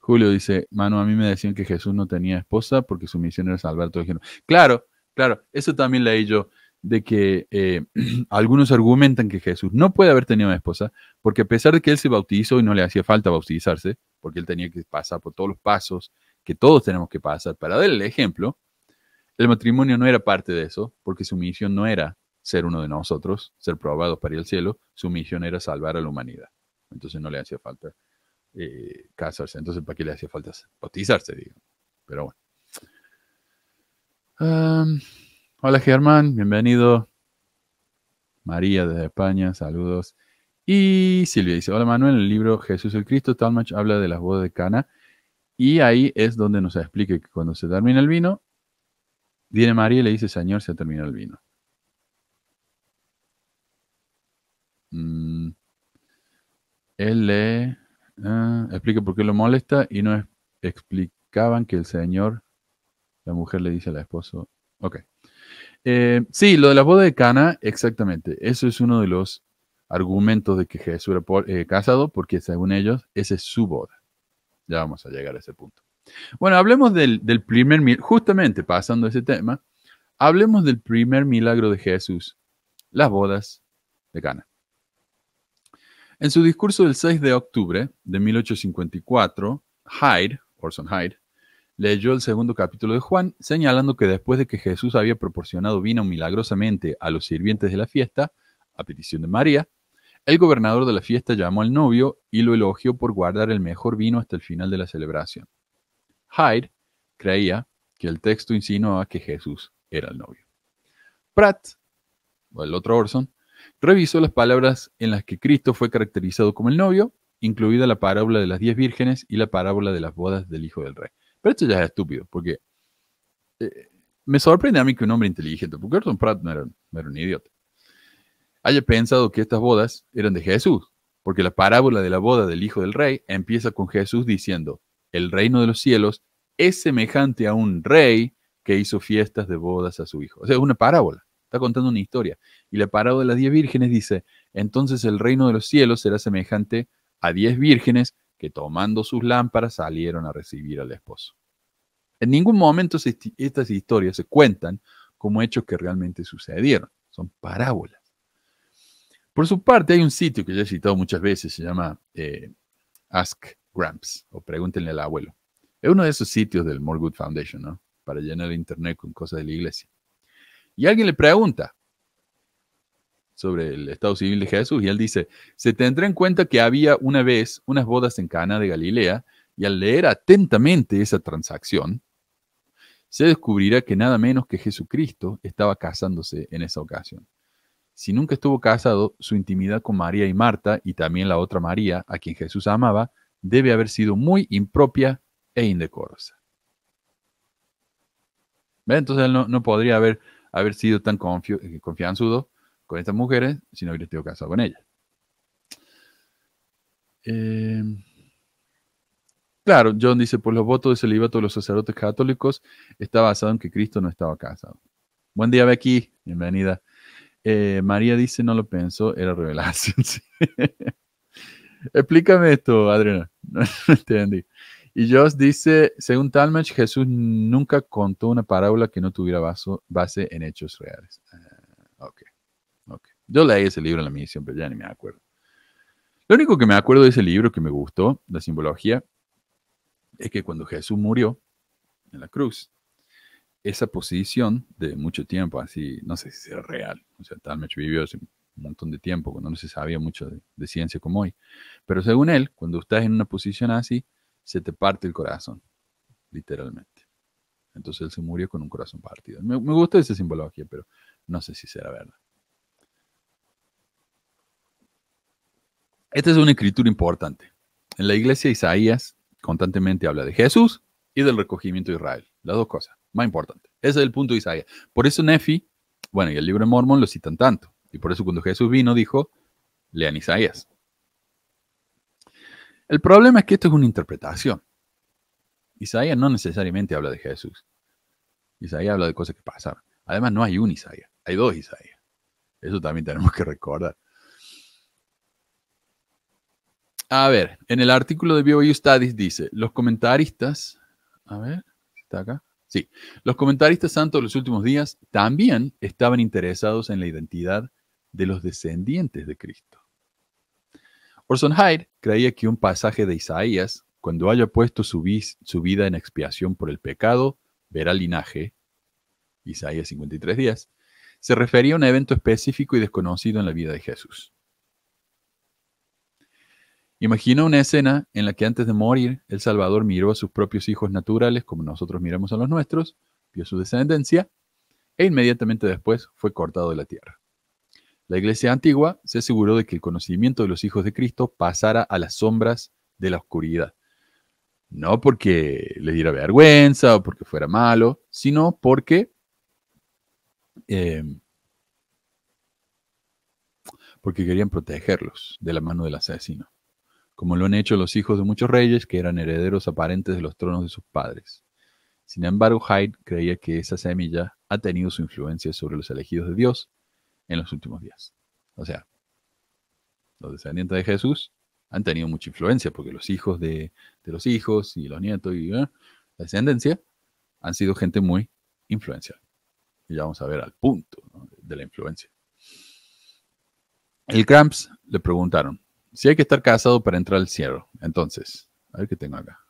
Julio dice, Manu, a mí me decían que Jesús no tenía esposa porque su misión era salvar todo el género. Claro, claro, eso también leí yo, de que eh, algunos argumentan que Jesús no puede haber tenido una esposa porque a pesar de que él se bautizó y no le hacía falta bautizarse, porque él tenía que pasar por todos los pasos que todos tenemos que pasar, para darle el ejemplo, el matrimonio no era parte de eso, porque su misión no era ser uno de nosotros, ser probados para ir al cielo, su misión era salvar a la humanidad. Entonces no le hacía falta eh, casarse. Entonces, ¿para qué le hacía falta bautizarse? Digo? Pero bueno. hola Germán, bienvenido. María desde España, saludos. Y Silvia dice, hola Manuel, el libro Jesús el Cristo, Talmach habla de las bodas de Cana. Y ahí es donde nos explica que cuando se termina el vino, viene María y le dice, Señor, se ha terminado el vino. Mm. Él le... Ah, explica por qué lo molesta y no explicaban que el señor, la mujer le dice al esposo. Ok. Eh, sí, lo de la boda de Cana, exactamente. Eso es uno de los argumentos de que Jesús era eh, casado, porque según ellos, esa es su boda. Ya vamos a llegar a ese punto. Bueno, hablemos del, primer milagro, justamente pasando ese tema, hablemos del primer milagro de Jesús, las bodas de Cana. En su discurso del 6 de octubre de 1854, Hyde, Orson Hyde, leyó el segundo capítulo de Juan, señalando que después de que Jesús había proporcionado vino milagrosamente a los sirvientes de la fiesta, a petición de María, el gobernador de la fiesta llamó al novio y lo elogió por guardar el mejor vino hasta el final de la celebración. Hyde creía que el texto insinuaba que Jesús era el novio. Pratt, o el otro Orson, revisó las palabras en las que Cristo fue caracterizado como el novio, incluida la parábola de las diez vírgenes y la parábola de las bodas del Hijo del Rey. Pero esto ya es estúpido, porque eh, me sorprende a mí que un hombre inteligente, porque Orson Pratt no era un idiota, haya pensado que estas bodas eran de Jesús, porque la parábola de la boda del Hijo del Rey empieza con Jesús diciendo, el reino de los cielos es semejante a un rey que hizo fiestas de bodas a su hijo. O sea, es una parábola está contando una historia. Y la parábola de las diez vírgenes dice, entonces el reino de los cielos será semejante a diez vírgenes que tomando sus lámparas salieron a recibir al esposo. En ningún momento estas historias se cuentan como hechos que realmente sucedieron, son parábolas. Por su parte, hay un sitio que ya he citado muchas veces, se llama eh, Ask Gramps, o pregúntenle al abuelo. Es uno de esos sitios del Morgood Foundation, ¿no? Para llenar el internet con cosas de la iglesia. Y alguien le pregunta sobre el estado civil de Jesús y él dice, se tendrá en cuenta que había una vez unas bodas en Cana de Galilea y al leer atentamente esa transacción, se descubrirá que nada menos que Jesucristo estaba casándose en esa ocasión. Si nunca estuvo casado, su intimidad con María y Marta y también la otra María, a quien Jesús amaba, debe haber sido muy impropia e indecorosa. Entonces él no podría haber haber sido tan eh, confianzudo con estas mujeres si no hubiera estado casado con ellas. Em, claro, John dice, por los votos de celibato de los sacerdotes católicos está basado en que Cristo no estaba casado. Buen día, Becky. Bienvenida. Eh, María dice, no lo pensó, era revelación. Explícame esto, Adriana. no entendí. Y dios dice, según talmud, Jesús nunca contó una parábola que no tuviera base en hechos reales. Ah, ok, ok. Yo leí ese libro en la misión, pero ya ni me acuerdo. Lo único que me acuerdo de ese libro que me gustó, la simbología, es que cuando Jesús murió en la cruz, esa posición de mucho tiempo, así, no sé si era real, o sea, talmud, vivió hace un montón de tiempo, cuando no se sabía mucho de ciencia como hoy, pero según él, cuando estás en una posición así, se te parte el corazón, literalmente. Entonces él se murió con un corazón partido. Me, gusta esa simbología, pero no sé si será verdad. Esta es una escritura importante. En la iglesia Isaías constantemente habla de Jesús y del recogimiento de Israel. Las dos cosas, más importante. Ese es el punto de Isaías. Por eso Nefi, bueno, y el libro de Mormon lo citan tanto. Y por eso cuando Jesús vino dijo, lean Isaías. El problema es que esto es una interpretación. Isaías no necesariamente habla de Jesús. Isaías habla de cosas que pasaron. Además, no hay un Isaías, hay dos Isaías. Eso también tenemos que recordar. A ver, en el artículo de BYU Studies dice, los comentaristas, a ver, está acá. Sí, los comentaristas santos de los últimos días también estaban interesados en la identidad de los descendientes de Cristo. Orson Hyde creía que un pasaje de Isaías, cuando haya puesto su, su vida en expiación por el pecado, verá linaje, Isaías 53 días, se refería a un evento específico y desconocido en la vida de Jesús. Imagina una escena en la que antes de morir, el Salvador miró a sus propios hijos naturales, como nosotros miramos a los nuestros, vio su descendencia, e inmediatamente después fue cortado de la tierra. La iglesia antigua se aseguró de que el conocimiento de los hijos de Cristo pasara a las sombras de la oscuridad. No porque le diera vergüenza o porque fuera malo, sino porque em, porque querían protegerlos de la mano del asesino, como lo han hecho los hijos de muchos reyes que eran herederos aparentes de los tronos de sus padres. Sin embargo, Hyde creía que esa semilla ha tenido su influencia sobre los elegidos de Dios en los últimos días. O sea, los descendientes de Jesús han tenido mucha influencia porque los hijos de, los hijos y los nietos y ¿eh? la descendencia han sido gente muy influencial. Y ya vamos a ver al punto de la influencia. El Kramps le preguntaron si hay que estar casado para entrar al cielo. Entonces, a ver qué tengo acá.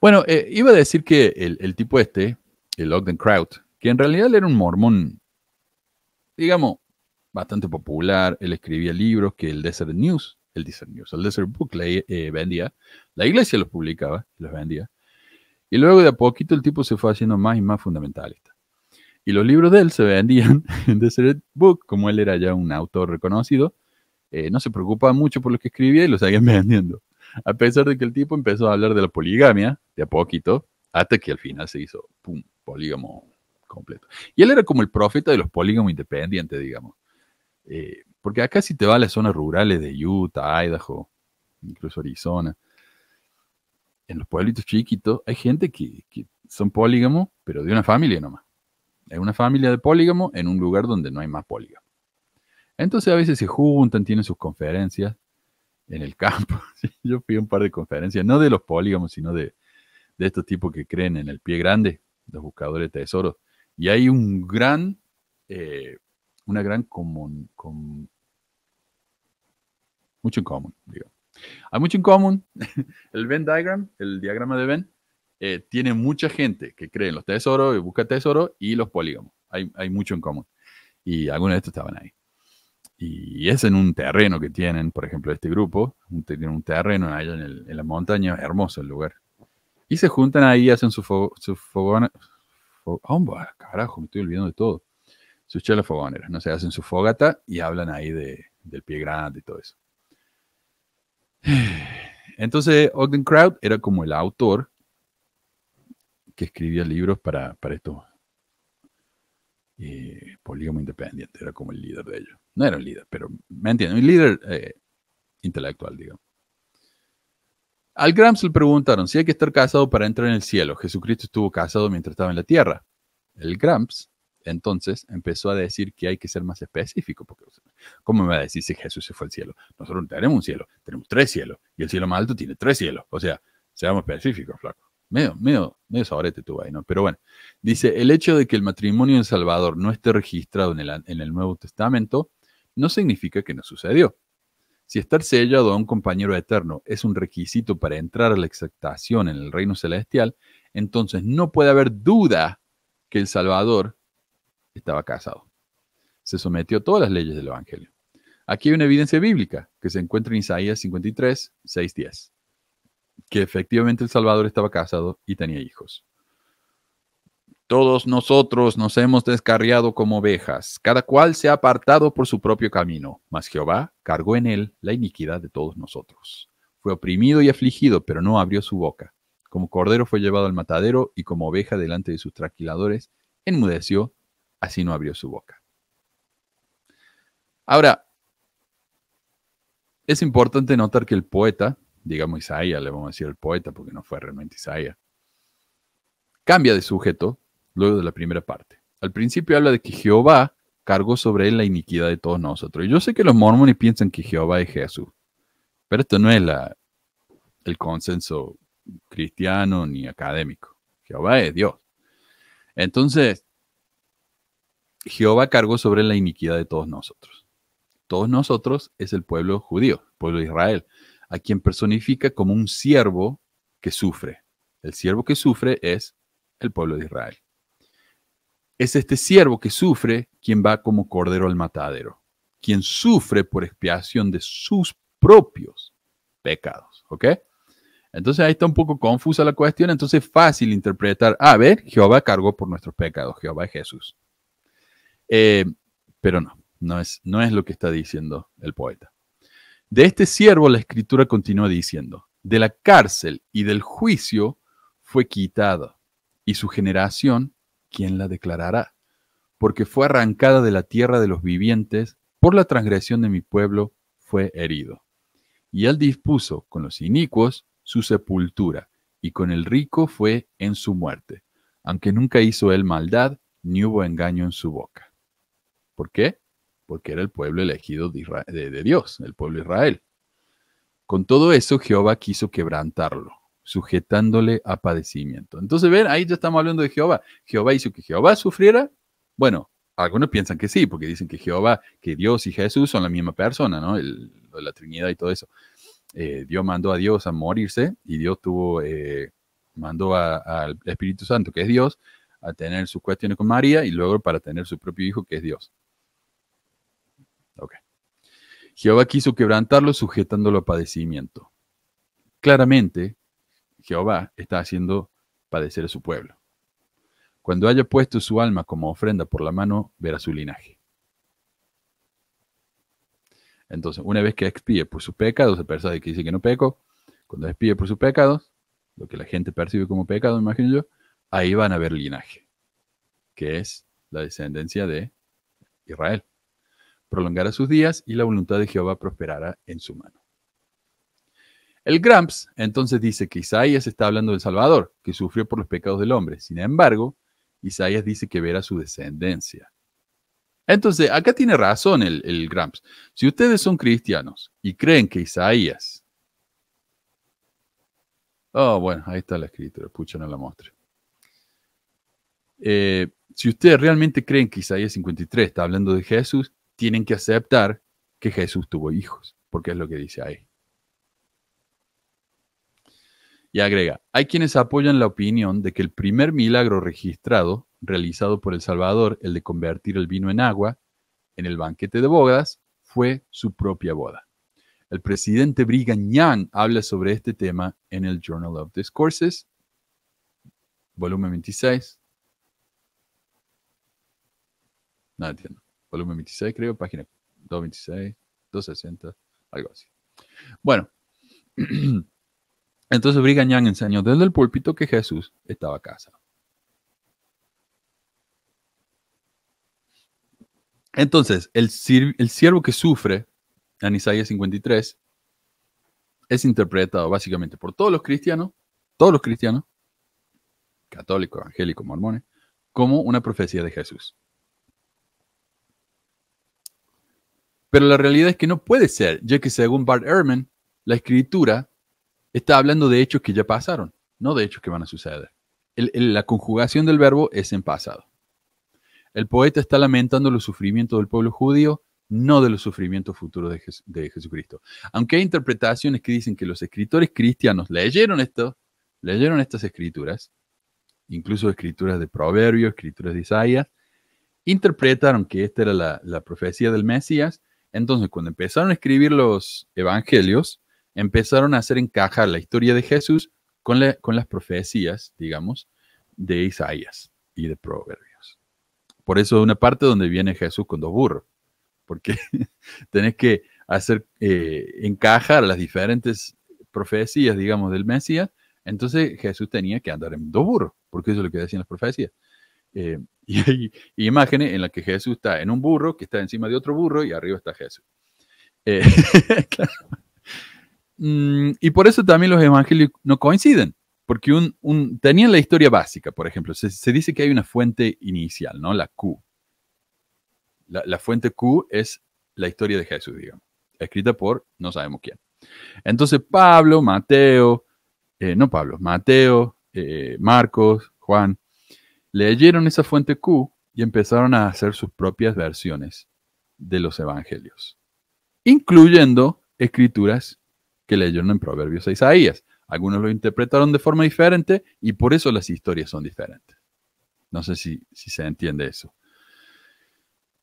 Bueno, eh, iba a decir que el, el tipo este, el Ogden Kraut, que en realidad era un mormón, digamos, bastante popular. Él escribía libros que el Desert News, el Desert News, el Desert Book le, eh, vendía. La iglesia los publicaba, los vendía. Y luego de a poquito el tipo se fue haciendo más y más fundamentalista. Y los libros de él se vendían en Desert Book, como él era ya un autor reconocido. Eh, no se preocupaba mucho por lo que escribía y lo seguían vendiendo. A pesar de que el tipo empezó a hablar de la poligamia, de a poquito, hasta que al final se hizo, pum, polígamo completo. Y él era como el profeta de los polígamos independientes, digamos. Eh, porque acá si te vas a las zonas rurales de Utah, Idaho, incluso Arizona, en los pueblitos chiquitos hay gente que, son polígamos, pero de una familia nomás. Hay una familia de polígamo en un lugar donde no hay más polígamos Entonces a veces se juntan, tienen sus conferencias en el campo. Yo fui a un par de conferencias, no de los polígamos, sino de, de estos tipos que creen en el pie grande, los buscadores de tesoros. Y hay un gran, eh, una gran común, mucho en común, digo. Hay mucho en común. el Venn diagram, el diagrama de Venn, eh, tiene mucha gente que cree en los tesoros, y busca tesoros y los polígonos Hay, hay mucho en común. Y algunos de estos estaban ahí. Y es en un terreno que tienen, por ejemplo, este grupo, tienen un terreno allá en, la montaña, hermoso el lugar. Y se juntan ahí, hacen su fogón. Oh, carajo, me estoy olvidando de todo. Sus chelas fogoneras, ¿no? Se hacen su fogata y hablan ahí del pie grande y todo eso. Entonces, Ogden Crowd era como el autor que escribía libros para, para esto. eh, polígamo independiente, era como el líder de ellos. No era un líder, pero me entienden, un líder eh, intelectual, digamos. Al Grams le preguntaron si hay que estar casado para entrar en el cielo. Jesucristo estuvo casado mientras estaba en la tierra. El Grams entonces empezó a decir que hay que ser más específico, porque ¿cómo me va a decir si Jesús se fue al cielo? Nosotros no tenemos un cielo, tenemos tres cielos, y el cielo más alto tiene tres cielos. O sea, seamos específicos, flaco. Medio, medio, medio sabrete tú ahí, ¿no? Pero bueno, dice, el hecho de que el matrimonio en Salvador no esté registrado en el, en el Nuevo Testamento no significa que no sucedió. Si estar sellado a un compañero eterno es un requisito para entrar a la exaltación en el reino celestial, entonces no puede haber duda que el Salvador estaba casado. Se sometió a todas las leyes del Evangelio. Aquí hay una evidencia bíblica que se encuentra en Isaías 53, 6, 10, que efectivamente el Salvador estaba casado y tenía hijos. Todos nosotros nos hemos descarriado como ovejas, cada cual se ha apartado por su propio camino, mas Jehová cargó en él la iniquidad de todos nosotros. Fue oprimido y afligido, pero no abrió su boca. Como cordero fue llevado al matadero y como oveja delante de sus tranquiladores, enmudeció, así no abrió su boca. Ahora, es importante notar que el poeta, digamos Isaías, le vamos a decir el poeta porque no fue realmente Isaías, cambia de sujeto luego de la primera parte. Al principio habla de que Jehová cargó sobre él la iniquidad de todos nosotros. yo sé que los mormones piensan que Jehová es Jesús, pero esto no es el consenso cristiano ni académico. Jehová es Dios. Entonces, Jehová cargó sobre la iniquidad de todos nosotros. Todos nosotros es el pueblo judío, el pueblo de Israel, a quien personifica como un siervo que sufre. El siervo que sufre es el pueblo de Israel es este siervo que sufre quien va como cordero al matadero, quien sufre por expiación de sus propios pecados. ¿Ok? Entonces ahí está un poco confusa la cuestión, entonces fácil interpretar, a ah, ver, Jehová cargó por nuestros pecados, Jehová es Jesús. Eh, pero no, no es, no es lo que está diciendo el poeta. De este siervo la escritura continúa diciendo, de la cárcel y del juicio fue quitado, y su generación ¿Quién la declarará? Porque fue arrancada de la tierra de los vivientes, por la transgresión de mi pueblo fue herido. Y él dispuso con los inicuos su sepultura, y con el rico fue en su muerte, aunque nunca hizo él maldad, ni hubo engaño en su boca. ¿Por qué? Porque era el pueblo elegido de, de Dios, el pueblo de Israel. Con todo eso Jehová quiso quebrantarlo, sujetándole a padecimiento. Entonces, ven, ahí ya estamos hablando de Jehová. Jehová hizo que Jehová sufriera. Bueno, algunos piensan que sí, porque dicen que Jehová, que Dios y Jesús son la misma persona, ¿no? la Trinidad y todo eso. Eh, Dios mandó a Dios a morirse y Dios tuvo, eh, mandó al Espíritu Santo, que es Dios, a tener sus cuestiones con María y luego para tener su propio hijo, que es Dios. Ok. Jehová quiso quebrantarlo sujetándolo a padecimiento. Claramente, Jehová está haciendo padecer a su pueblo. Cuando haya puesto su alma como ofrenda por la mano, verá su linaje. Entonces, una vez que expíe por sus pecados, se pesar de que dice que no peco, cuando expíe por sus pecados, lo que la gente percibe como pecado, imagino yo, ahí van a ver linaje, que es la descendencia de Israel. Prolongará sus días y la voluntad de Jehová prosperará en su mano. El Gramps entonces dice que Isaías está hablando del Salvador, que sufrió por los pecados del hombre. Sin embargo, Isaías dice que verá su descendencia. Entonces, acá tiene razón el, Gramps. Si ustedes son cristianos y creen que Isaías... Oh, bueno, ahí está la escritura, pucha, no la muestra. Eh, si ustedes realmente creen que Isaías 53 está hablando de Jesús, tienen que aceptar que Jesús tuvo hijos, porque es lo que dice ahí. Y agrega, hay quienes apoyan la opinión de que el primer milagro registrado, realizado por el Salvador, el de convertir el vino en agua, en el banquete de bodas, fue su propia boda. El presidente Brigham Young habla sobre este tema en el Journal of Discourses, volumen 26. No entiendo. Volumen 26, creo, página 226, 260, algo así. Bueno. Entonces Brigham enseñó desde el púlpito que Jesús estaba a casa. Entonces, el, el siervo que sufre, en Isaías 53, es interpretado básicamente por todos los cristianos, todos los cristianos, católicos, evangélicos, mormones, como una profecía de Jesús. Pero la realidad es que no puede ser, ya que según Bart Ehrman, la escritura está hablando de hechos que ya pasaron, no de hechos que van a suceder. la conjugación del verbo es en pasado. El poeta está lamentando los sufrimientos del pueblo judío, no de los sufrimientos futuros de, Jesucristo. Aunque hay interpretaciones que dicen que los escritores cristianos leyeron esto, leyeron estas escrituras, incluso escrituras de Proverbios, escrituras de Isaías, interpretaron que esta era la profecía del Mesías. Entonces, cuando empezaron a escribir los evangelios, empezaron a hacer encajar la historia de Jesús con, las profecías, digamos, de Isaías y de Proverbios. Por eso es una parte donde viene Jesús con dos burros, porque tenés que hacer eh, encajar las diferentes profecías, digamos, del Mesías. Entonces Jesús tenía que andar en dos burros, porque eso es lo que decían las profecías. Eh, y hay imágenes en las que Jesús está en un burro que está encima de otro burro y arriba está Jesús. Eh, Mm, y por eso también los evangelios no coinciden, porque un, tenían la historia básica, por ejemplo. Se, dice que hay una fuente inicial, ¿no? La Q. La, fuente Q es la historia de Jesús, digamos, escrita por no sabemos quién. Entonces, Pablo, Mateo, eh, no Pablo, Mateo, eh, Marcos, Juan, leyeron esa fuente Q y empezaron a hacer sus propias versiones de los evangelios, incluyendo escrituras que leyeron en Proverbios a Isaías. Algunos lo interpretaron de forma diferente y por eso las historias son diferentes. No sé si, se entiende eso.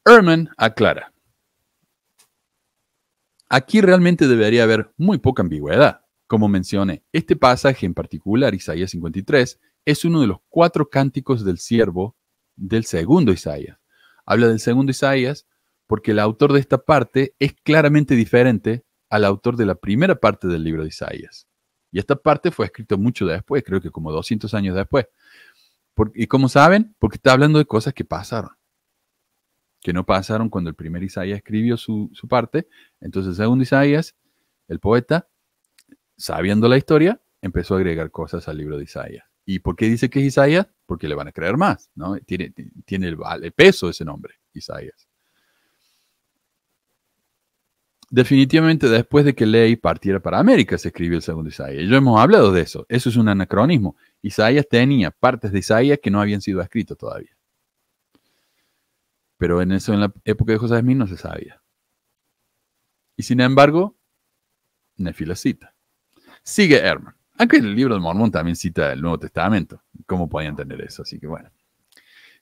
Herman aclara. Aquí realmente debería haber muy poca ambigüedad. Como mencioné, este pasaje en particular, Isaías 53, es uno de los cuatro cánticos del siervo del segundo Isaías. Habla del segundo Isaías porque el autor de esta parte es claramente diferente al autor de la primera parte del libro de Isaías. Y esta parte fue escrita mucho después, creo que como 200 años después. y como saben, porque está hablando de cosas que pasaron, que no pasaron cuando el primer Isaías escribió su, parte. Entonces, según segundo Isaías, el poeta, sabiendo la historia, empezó a agregar cosas al libro de Isaías. ¿Y por qué dice que es Isaías? Porque le van a creer más, ¿no? Tiene, tiene el peso ese nombre, Isaías definitivamente después de que Ley partiera para América, se escribió el segundo Isaías. Ya hemos hablado de eso. Eso es un anacronismo. Isaías tenía partes de Isaías que no habían sido escritas todavía. Pero en eso, en la época de José Smith, no se sabía. Y sin embargo, Nefi la cita. Sigue Herman. Aunque el libro del Mormón también cita el Nuevo Testamento. ¿Cómo podían tener eso? Así que bueno.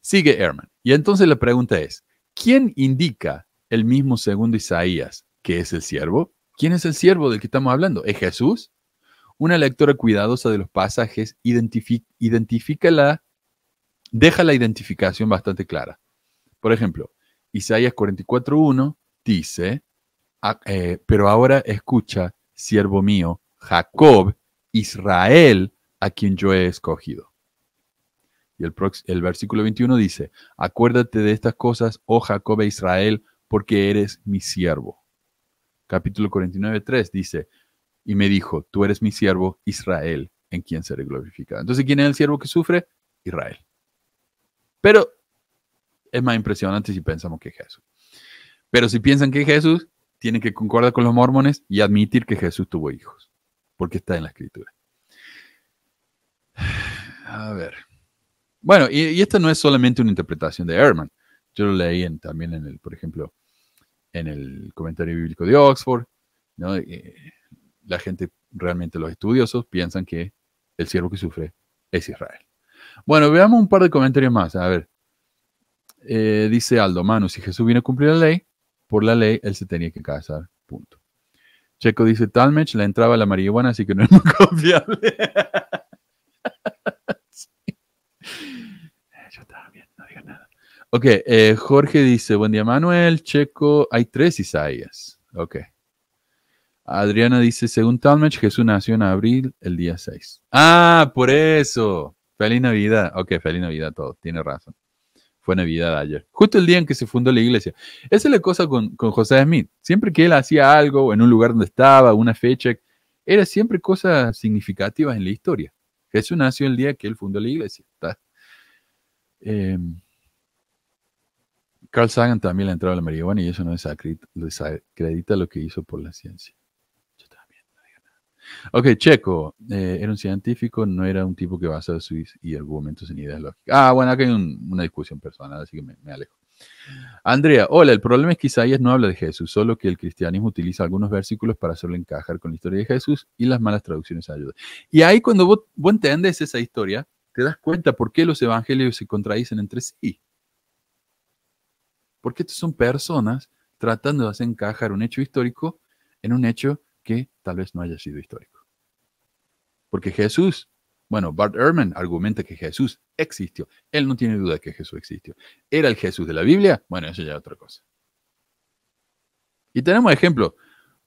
Sigue Herman. Y entonces la pregunta es, ¿quién indica el mismo segundo Isaías ¿Qué es el siervo? ¿Quién es el siervo del que estamos hablando? ¿Es Jesús? Una lectora cuidadosa de los pasajes identifica, la, deja la identificación bastante clara. Por ejemplo, Isaías 44.1 dice, ah, eh, pero ahora escucha, siervo mío, Jacob, Israel, a quien yo he escogido. Y el, el, versículo 21 dice, acuérdate de estas cosas, oh Jacob e Israel, porque eres mi siervo capítulo 49, 3 dice, y me dijo, tú eres mi siervo Israel, en quien seré glorificado. Entonces, ¿quién es el siervo que sufre? Israel. Pero es más impresionante si pensamos que Jesús. Pero si piensan que Jesús, tienen que concordar con los mormones y admitir que Jesús tuvo hijos, porque está en la escritura. A ver. Bueno, y, esta no es solamente una interpretación de Herman. Yo lo leí en, también en el, por ejemplo, en el comentario bíblico de Oxford. ¿no? Eh, la gente, realmente los estudiosos, piensan que el siervo que sufre es Israel. Bueno, veamos un par de comentarios más. A ver, eh, dice Aldo Manu, si Jesús vino a cumplir la ley, por la ley él se tenía que casar, punto. Checo dice, Talmech la entraba a la marihuana, así que no es muy confiable. Eh, yo también, no digas nada. Ok, eh, Jorge dice, buen día Manuel, Checo, hay tres Isaías. Ok. Adriana dice, según Talmadge, Jesús nació en abril el día 6. Ah, por eso. Feliz Navidad. Ok, feliz Navidad a todos, tiene razón. Fue Navidad ayer, justo el día en que se fundó la iglesia. Esa es la cosa con, José Smith. Siempre que él hacía algo en un lugar donde estaba, una fecha, era siempre cosas significativas en la historia. Jesús nació el día que él fundó la iglesia. Eh, Carl Sagan también le entraba la marihuana y eso no desacredita, lo que hizo por la ciencia. Yo también, no digo nada. Ok, Checo, eh, era un científico, no era un tipo que basaba sus y argumentos en ideas lógicas. Ah, bueno, acá hay una discusión personal, así que me, alejo. Andrea, hola, el problema es que Isaías no habla de Jesús, solo que el cristianismo utiliza algunos versículos para hacerlo encajar con la historia de Jesús y las malas traducciones ayudan. Y ahí cuando vos entendés esa historia, te das cuenta por qué los evangelios se contradicen entre sí. Porque son personas tratando de hacer encajar un hecho histórico en un hecho que tal vez no haya sido histórico. Porque Jesús, bueno, Bart Ehrman argumenta que Jesús existió. Él no tiene duda de que Jesús existió. ¿Era el Jesús de la Biblia? Bueno, eso ya es otra cosa. Y tenemos ejemplos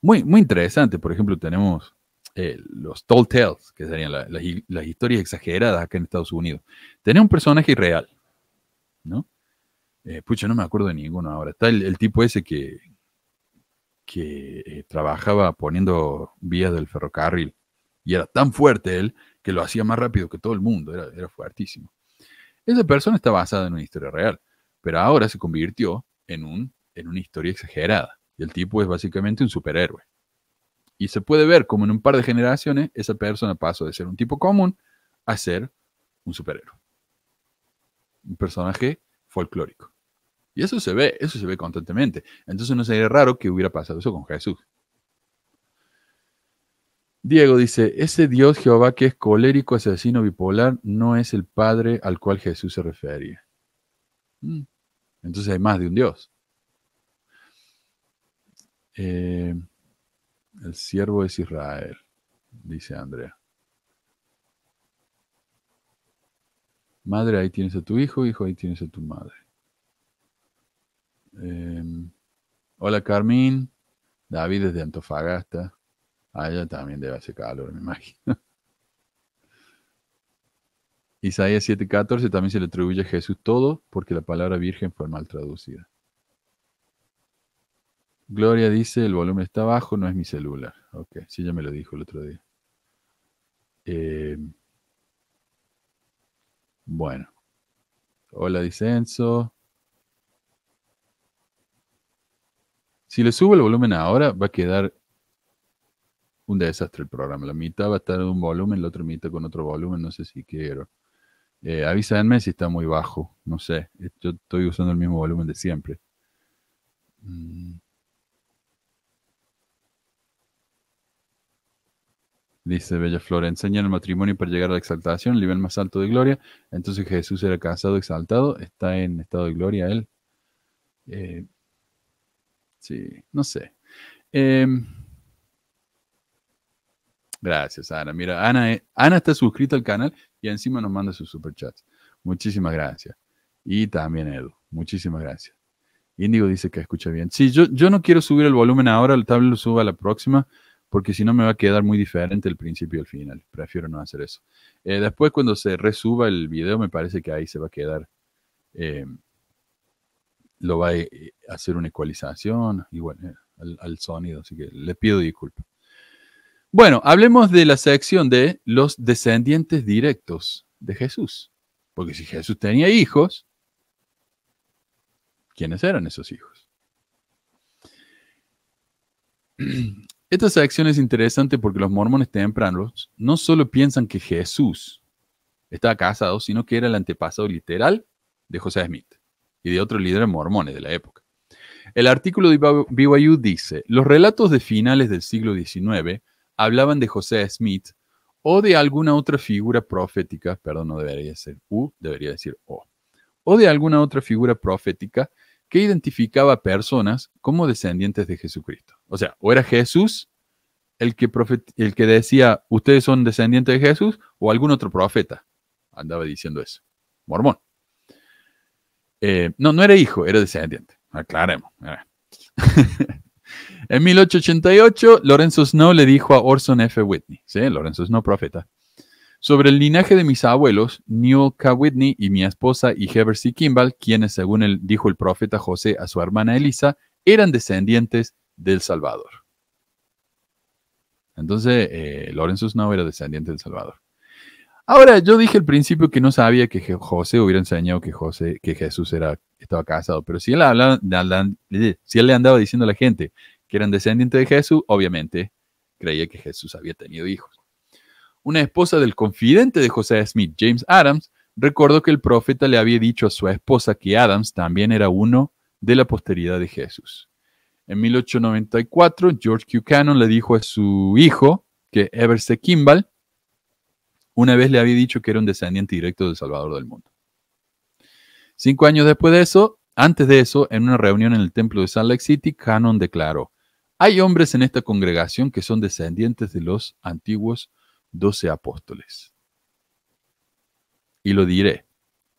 muy, muy interesantes. Por ejemplo, tenemos eh, los tall tales, que serían la, las historias exageradas acá en Estados Unidos. tiene un personaje real, ¿no? Eh, pucha, no me acuerdo de ninguno ahora. Está el, tipo ese que, que eh, trabajaba poniendo vías del ferrocarril y era tan fuerte él que lo hacía más rápido que todo el mundo, era, fuertísimo. Esa persona está basada en una historia real, pero ahora se convirtió en, un, en una historia exagerada y el tipo es básicamente un superhéroe. Y se puede ver como en un par de generaciones esa persona pasó de ser un tipo común a ser un superhéroe. Un personaje folclórico. Y eso se ve, eso se ve constantemente. Entonces no sería raro que hubiera pasado eso con Jesús. Diego dice, ese Dios Jehová que es colérico, asesino, bipolar, no es el Padre al cual Jesús se refería. Mm. Entonces hay más de un Dios. Eh, el siervo es Israel, dice Andrea. Madre, ahí tienes a tu hijo, hijo, ahí tienes a tu madre. Em, hola Carmín. David desde Antofagasta. ella también debe hacer calor, me imagino. Isaías 7:14 también se le atribuye a Jesús todo porque la palabra virgen fue mal traducida. Gloria dice, el volumen está bajo, no es mi celular. Ok, sí, ya me lo dijo el otro día. Em, bueno. Hola, disenso Si le subo el volumen ahora, va a quedar un desastre el programa. La mitad va a estar en un volumen, la otra mitad con otro volumen, no sé si quiero. Eh, avísenme si está muy bajo, no sé. Eh, yo estoy usando el mismo volumen de siempre. Mm. Dice Bella Flora, enseña el matrimonio para llegar a la exaltación, el nivel más alto de gloria. Entonces Jesús era casado, exaltado, está en estado de gloria él. Eh, Sí, no sé. Em, gracias, Ana. Mira, Ana, e, está suscrito al canal y encima nos manda sus superchats. Muchísimas gracias. Y también Edu, muchísimas gracias. Indigo dice que escucha bien. Sí, yo, yo no quiero subir el volumen ahora, el tablet lo suba a la próxima, porque si no me va a quedar muy diferente el principio y el final. Prefiero no hacer eso. Eh, después, cuando se resuba el video, me parece que ahí se va a quedar em, lo va eh, eh, a hacer una ecualización bueno, eh, al, al sonido, así que le pido disculpas. Bueno, hablemos de la sección de los descendientes directos de Jesús. Porque si Jesús tenía hijos, ¿quiénes eran esos hijos? Esta sección es interesante porque los mormones tempranos no solo piensan que Jesús estaba casado, sino que era el antepasado literal de José Smith y de otros líderes mormones de la época. El artículo de BYU dice, los relatos de finales del siglo XIX hablaban de José Smith o de alguna otra figura profética, perdón, no debería ser U, debería decir O, o de alguna otra figura profética que identificaba a personas como descendientes de Jesucristo. O sea, o era Jesús el que, el que decía, ustedes son descendientes de Jesús, o algún otro profeta andaba diciendo eso. Mormón. Eh, no, no era hijo, era descendiente. Aclaremos. en 1888, Lorenzo Snow le dijo a Orson F. Whitney, ¿sí? Lorenzo Snow, profeta, sobre el linaje de mis abuelos, Newell K. Whitney y mi esposa y Heber C. Kimball, quienes, según él, dijo el profeta José a su hermana Elisa, eran descendientes del Salvador. Entonces, eh, Lorenzo Snow era descendiente del Salvador. Ahora, yo dije al principio que no sabía que José hubiera enseñado que, que Jesús era, estaba casado, pero si él, si él le andaba diciendo a la gente que eran descendientes de Jesús, obviamente creía que Jesús había tenido hijos. Una esposa del confidente de José Smith, James Adams, recordó que el profeta le había dicho a su esposa que Adams también era uno de la posteridad de Jesús. En 1894, George Q. Cannon le dijo a su hijo que Everse Kimball una vez le había dicho que era un descendiente directo del Salvador del mundo. Cinco años después de eso, antes de eso, en una reunión en el templo de Salt Lake City, Canon declaró, hay hombres en esta congregación que son descendientes de los antiguos doce apóstoles. Y lo diré,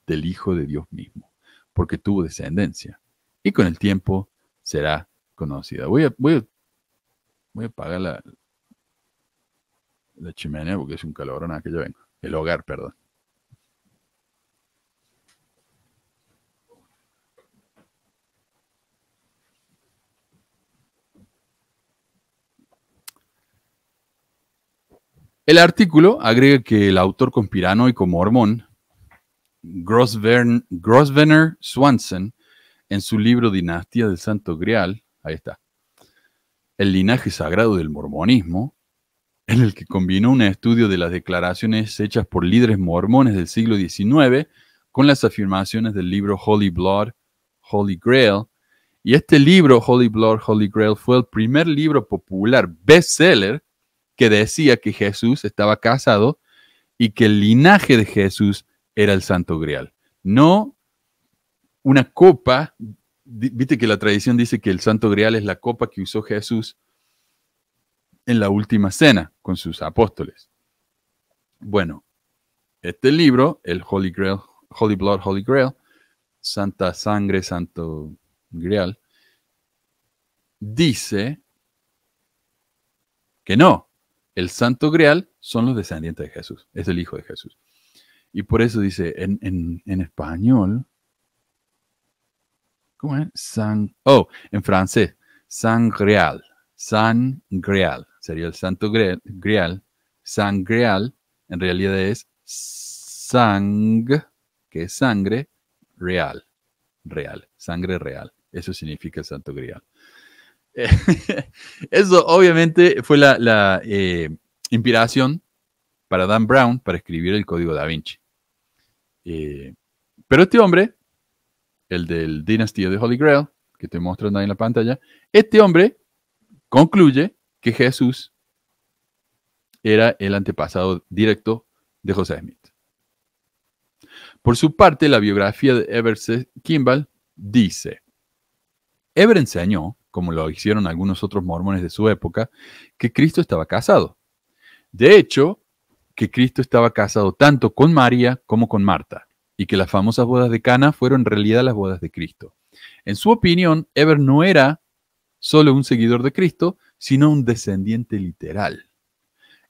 del Hijo de Dios mismo, porque tuvo descendencia, y con el tiempo será conocida. Voy a, voy voy a apagar la, la chimenea porque es un calorón que yo vengo. El hogar, perdón. El artículo agrega que el autor conspiranoico mormón, Grosvenor Swanson, en su libro Dinastía del Santo Grial, ahí está, El linaje sagrado del mormonismo, en el que combinó un estudio de las declaraciones hechas por líderes mormones del siglo XIX con las afirmaciones del libro Holy Blood, Holy Grail. Y este libro, Holy Blood, Holy Grail, fue el primer libro popular bestseller que decía que Jesús estaba casado y que el linaje de Jesús era el Santo Grial. No una copa, viste que la tradición dice que el Santo Grial es la copa que usó Jesús en la última cena con sus apóstoles. Bueno, este libro, el Holy Grail, Holy Blood, Holy Grail, Santa Sangre, Santo Grial, dice que no, el Santo Grial son los descendientes de Jesús, es el Hijo de Jesús. Y por eso dice en, en, español, ¿cómo es? San, oh, en francés, San Grial, San sería el Santo Grial, Sangreal, en realidad es sang, que es sangre real, real, sangre real. Eso significa Santo Grial. eso obviamente fue la, eh, inspiración para Dan Brown para escribir el código da Vinci. Eh, pero este hombre, el del Dinastía de Holy Grail, que te muestro ahí en la pantalla, este hombre concluye que Jesús era el antepasado directo de José Smith. Por su parte, la biografía de Everse Kimball dice, Ever enseñó, como lo hicieron algunos otros mormones de su época, que Cristo estaba casado. De hecho, que Cristo estaba casado tanto con María como con Marta, y que las famosas bodas de Cana fueron en realidad las bodas de Cristo. En su opinión, Ever no era solo un seguidor de Cristo, sino un descendiente literal.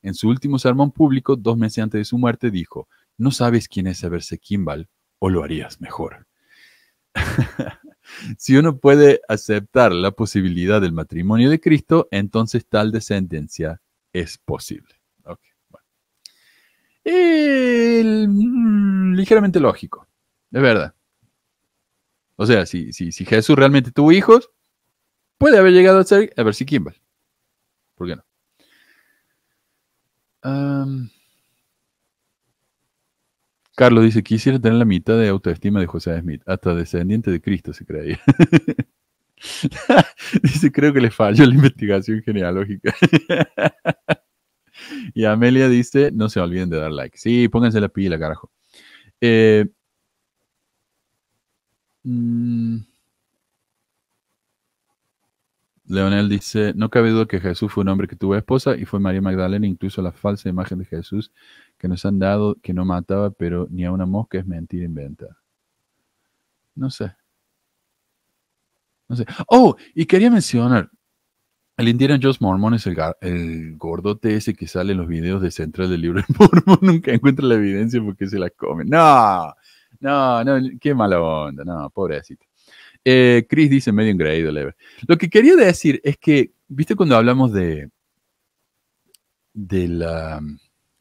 En su último sermón público, dos meses antes de su muerte, dijo, no sabes quién es Everse Kimball o lo harías mejor. si uno puede aceptar la posibilidad del matrimonio de Cristo, entonces tal descendencia es posible. Mm, ligeramente lógico, de verdad. O sea, si, si Jesús realmente tuvo hijos, puede haber llegado a ser si Kimball. ¿Por qué no? Carlos dice, quisiera tener la mitad de autoestima de José Smith, hasta descendiente de Cristo se creía. dice, creo que le falló la investigación genealógica. y Amelia dice, no se olviden de dar like. Sí, pónganse la pila, carajo. Eh, mm, Leonel dice, no cabe duda que Jesús fue un hombre que tuvo esposa y fue María Magdalena, incluso la falsa imagen de Jesús que nos han dado, que no mataba, pero ni a una mosca es mentira inventada. No sé. No sé. Oh, y quería mencionar, el Indiana Jones Mormon es el, el gordote ese que sale en los videos de Central del Libro de Mormon, nunca encuentra la evidencia porque se la come. No, no, no, qué mala onda, no, pobrecito. Eh, Chris dice medio engreído, Lo que quería decir es que, viste cuando hablamos de, de la,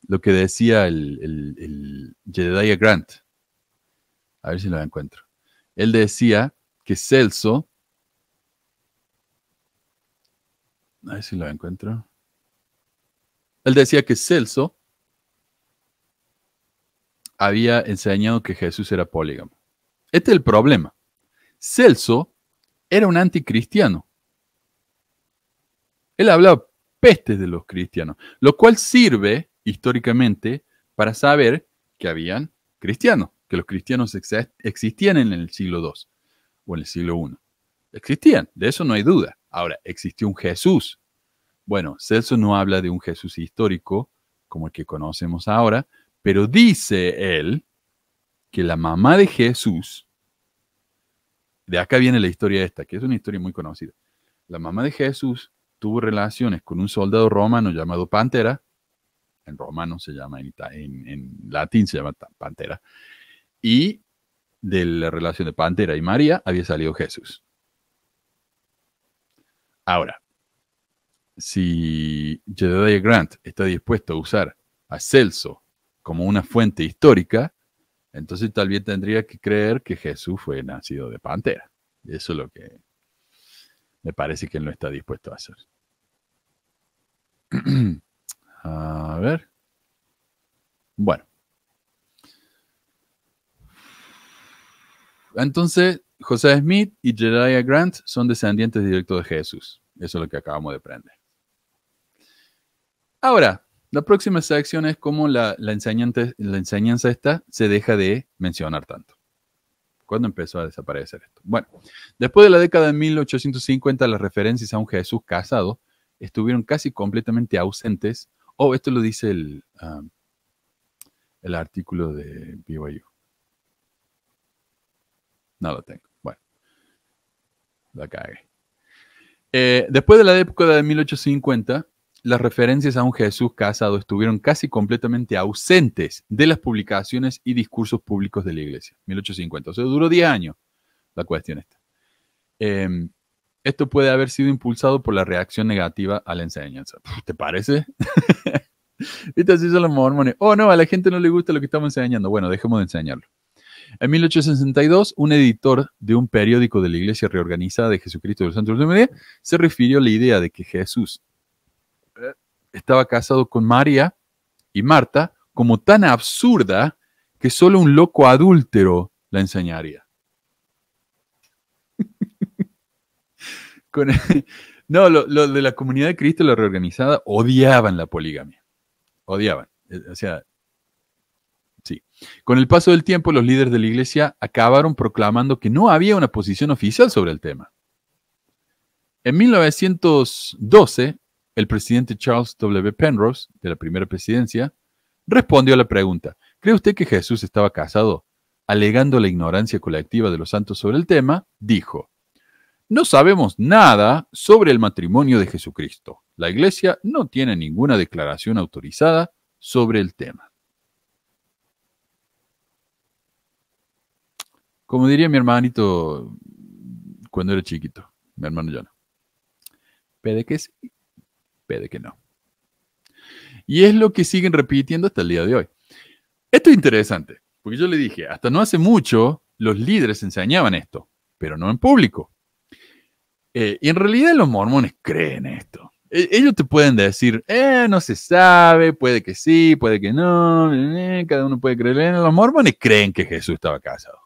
lo que decía el, el, el Grant, a ver si lo encuentro. Él decía que Celso, a ver si lo encuentro. Él decía que Celso había enseñado que Jesús era polígamo. Este es el problema. Celso era un anticristiano. Él hablaba pestes de los cristianos, lo cual sirve históricamente para saber que habían cristianos, que los cristianos existían en el siglo II o en el siglo I. Existían, de eso no hay duda. Ahora, existió un Jesús. Bueno, Celso no habla de un Jesús histórico como el que conocemos ahora, pero dice él que la mamá de Jesús de acá viene la historia esta, que es una historia muy conocida. La mamá de Jesús tuvo relaciones con un soldado romano llamado Pantera, en romano se llama, en, latín se llama Pantera, y de la relación de Pantera y María había salido Jesús. Ahora, si Jedediah Grant está dispuesto a usar a Celso como una fuente histórica, entonces tal vez tendría que creer que Jesús fue nacido de pantera. Eso es lo que me parece que él no está dispuesto a hacer. a ver. Bueno. Entonces, José Smith y Jedediah Grant son descendientes directos de Jesús. Eso es lo que acabamos de aprender. Ahora, la próxima sección es cómo la, enseñanza esta se deja de mencionar tanto. ¿Cuándo empezó a desaparecer esto? Bueno, después de la década de 1850, las referencias a un Jesús casado estuvieron casi completamente ausentes. Oh, esto lo dice el, ah, artículo de BYU. No lo tengo. Bueno, la cagué. Eh, después de la época de 1850, las referencias a un Jesús casado estuvieron casi completamente ausentes de las publicaciones y discursos públicos de la iglesia. 1850. O sea, duró 10 años la cuestión esta. Em, esto puede haber sido impulsado por la reacción negativa a la enseñanza. ¿Te parece? Entonces son los mormones. Oh, no, a la gente no le gusta lo que estamos enseñando. Bueno, dejemos de enseñarlo. En 1862, un editor de un periódico de la Iglesia Reorganizada de Jesucristo del Santo de Media se refirió a la idea de que Jesús estaba casado con María y Marta como tan absurda que solo un loco adúltero la enseñaría. no, lo, de la comunidad de Cristo, la reorganizada, odiaban la poligamia. Odiaban. Eh, o sea, sí. Con el paso del tiempo, los líderes de la iglesia acabaron proclamando que no había una posición oficial sobre el tema. En 1912, el presidente Charles W. Penrose, de la primera presidencia, respondió a la pregunta, ¿cree usted que Jesús estaba casado? Alegando la ignorancia colectiva de los santos sobre el tema, dijo, no sabemos nada sobre el matrimonio de Jesucristo. La Iglesia no tiene ninguna declaración autorizada sobre el tema. Como diría mi hermanito cuando era chiquito, mi hermano que es? puede que no. Y es lo que siguen repitiendo hasta el día de hoy. Esto es interesante, porque yo le dije, hasta no hace mucho los líderes enseñaban esto, pero no en público. Eh, y en realidad los mormones creen esto. E, ellos te pueden decir, eh, no se sabe, puede que sí, puede que no, eh, cada uno puede creer. Los mormones creen que Jesús estaba casado.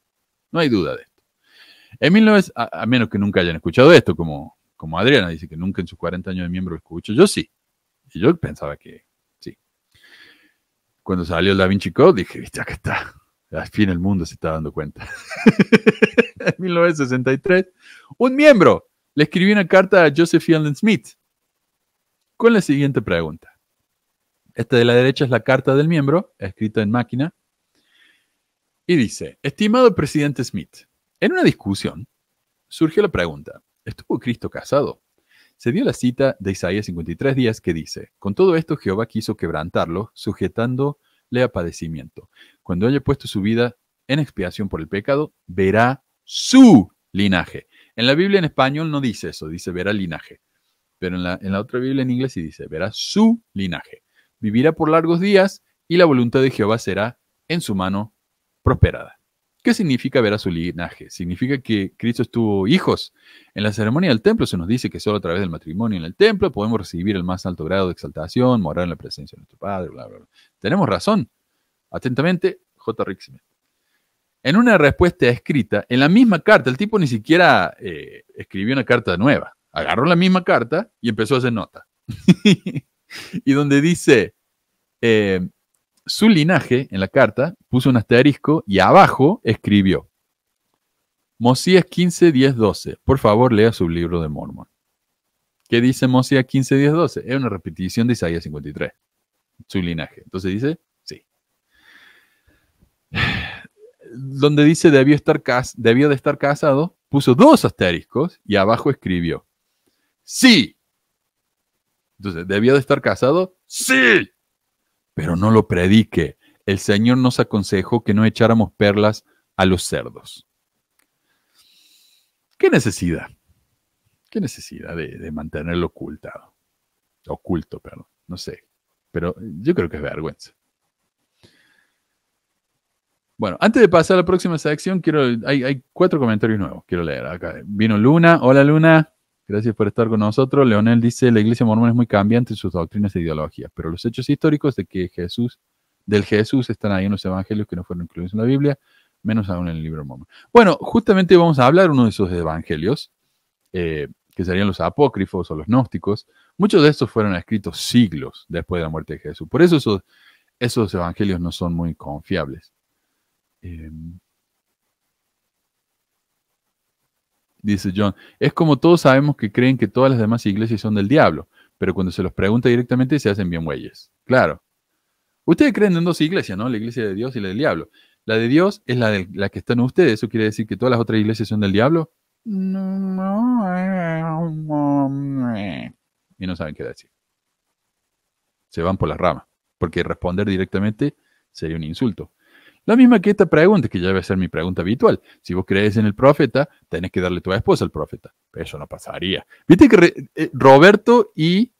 No hay duda de esto. En 19, a menos que nunca hayan escuchado esto, como como Adriana, dice que nunca en sus 40 años de miembro escucho. Yo sí. Y yo pensaba que sí. Cuando salió Da Vinci Code, dije, viste, acá está. Al fin el mundo se está dando cuenta. en 1963, un miembro le escribió una carta a Joseph Fielden Smith con la siguiente pregunta. Esta de la derecha es la carta del miembro, escrita en máquina, y dice, estimado presidente Smith, en una discusión surgió la pregunta, ¿Estuvo Cristo casado? Se dio la cita de Isaías 53 días que dice, con todo esto Jehová quiso quebrantarlo, sujetándole a padecimiento. Cuando haya puesto su vida en expiación por el pecado, verá su linaje. En la Biblia en español no dice eso, dice verá linaje. Pero en la, en la otra Biblia en inglés sí dice, verá su linaje. Vivirá por largos días y la voluntad de Jehová será en su mano prosperada. ¿Qué significa ver a su linaje? Significa que Cristo estuvo hijos. En la ceremonia del templo se nos dice que solo a través del matrimonio en el templo podemos recibir el más alto grado de exaltación, morar en la presencia de nuestro Padre, bla, bla, bla. Tenemos razón. Atentamente, J. Rick En una respuesta escrita, en la misma carta, el tipo ni siquiera eh, escribió una carta nueva. Agarró la misma carta y empezó a hacer nota. y donde dice, eh, su linaje en la carta, puso un asterisco y abajo escribió. Mosías 15, 10, 12. Por favor, lea su libro de Mormon. ¿Qué dice Mosías 15, 10, 12? Es una repetición de Isaías 53, su linaje. Entonces dice, sí. Donde dice debió, estar debió de estar casado, puso dos asteriscos y abajo escribió, sí. Entonces, debió de estar casado, sí pero no lo predique. El Señor nos aconsejó que no echáramos perlas a los cerdos. ¿Qué necesidad? ¿Qué necesidad de, mantenerlo ocultado? Oculto, perdón. No sé. Pero yo creo que es vergüenza. Bueno, antes de pasar a la próxima sección, quiero, hay, cuatro comentarios nuevos. Quiero leer acá. Vino Luna. Hola Luna. Gracias por estar con nosotros. Leonel dice, la iglesia mormona es muy cambiante en sus doctrinas e ideologías, pero los hechos históricos de que Jesús, del Jesús están ahí en los evangelios que no fueron incluidos en la Biblia, menos aún en el libro mormón. Bueno, justamente vamos a hablar de uno de esos evangelios, eh, que serían los apócrifos o los gnósticos. Muchos de estos fueron escritos siglos después de la muerte de Jesús. Por eso esos, evangelios no son muy confiables. Em, Dice John, es como todos sabemos que creen que todas las demás iglesias son del diablo, pero cuando se los pregunta directamente se hacen bien bueyes. Claro. Ustedes creen en dos iglesias, ¿no? La iglesia de Dios y la del diablo. La de Dios es la, de, la que están ustedes. ¿Eso quiere decir que todas las otras iglesias son del diablo? Y no saben qué decir. Se van por las ramas, porque responder directamente sería un insulto. La misma que esta pregunta, que ya debe ser mi pregunta habitual. Si vos crees en el profeta, tenés que darle tu esposa al profeta. eso no pasaría. Viste que eh, Roberto y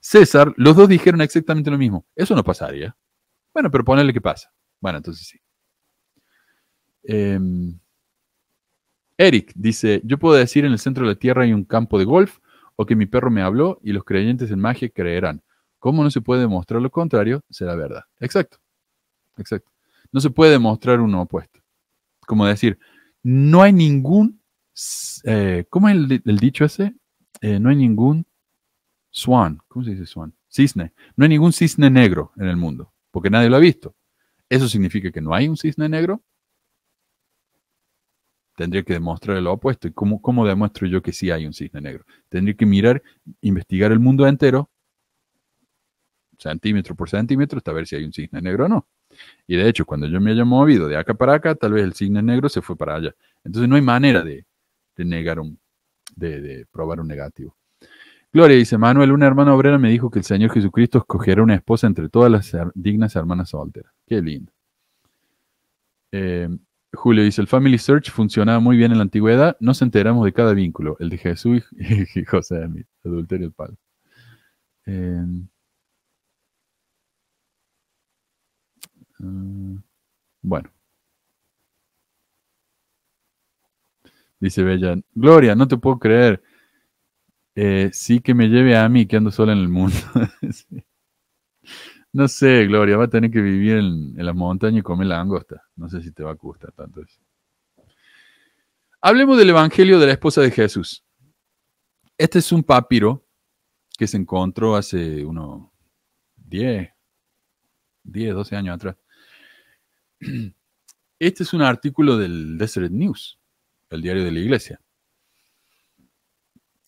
César, los dos dijeron exactamente lo mismo. Eso no pasaría. Bueno, pero ponele que pasa. Bueno, entonces sí. Em, Eric dice, yo puedo decir en el centro de la tierra hay un campo de golf o que mi perro me habló y los creyentes en magia creerán. ¿Cómo no se puede demostrar lo contrario? Será verdad. Exacto. Exacto. No se puede demostrar uno opuesto. Como decir, no hay ningún, eh, ¿cómo es el, dicho ese? Eh, no hay ningún swan, ¿cómo se dice swan? Cisne. No hay ningún cisne negro en el mundo, porque nadie lo ha visto. ¿Eso significa que no hay un cisne negro? Tendría que demostrar lo opuesto. ¿Y cómo, cómo demuestro yo que sí hay un cisne negro? Tendría que mirar, investigar el mundo entero, centímetro por centímetro, hasta ver si hay un cisne negro o no. Y de hecho, cuando yo me haya movido de acá para acá, tal vez el signo negro se fue para allá. Entonces no hay manera de, de negar un, de, probar un negativo. Gloria dice, Manuel, una hermana obrera me dijo que el Señor Jesucristo escogiera una esposa entre todas las dignas hermanas solteras. Qué lindo. Eh, Julio dice, el Family Search funcionaba muy bien en la antigüedad, nos enteramos de cada vínculo, el de Jesús y José de mí, adulterio el palo. Eh, Mm, bueno. Dice Bella, Gloria, no te puedo creer. Eh, sí que me lleve a mí, que ando sola en el mundo. No sé, Gloria, va a tener que vivir en, la montaña y comer la angosta. No sé si te va a gustar tanto eso. Hablemos del Evangelio de la esposa de Jesús. Este es un papiro que se encontró hace unos 10, 10, 12 años atrás. Este es un artículo del Desert News, el diario de la iglesia.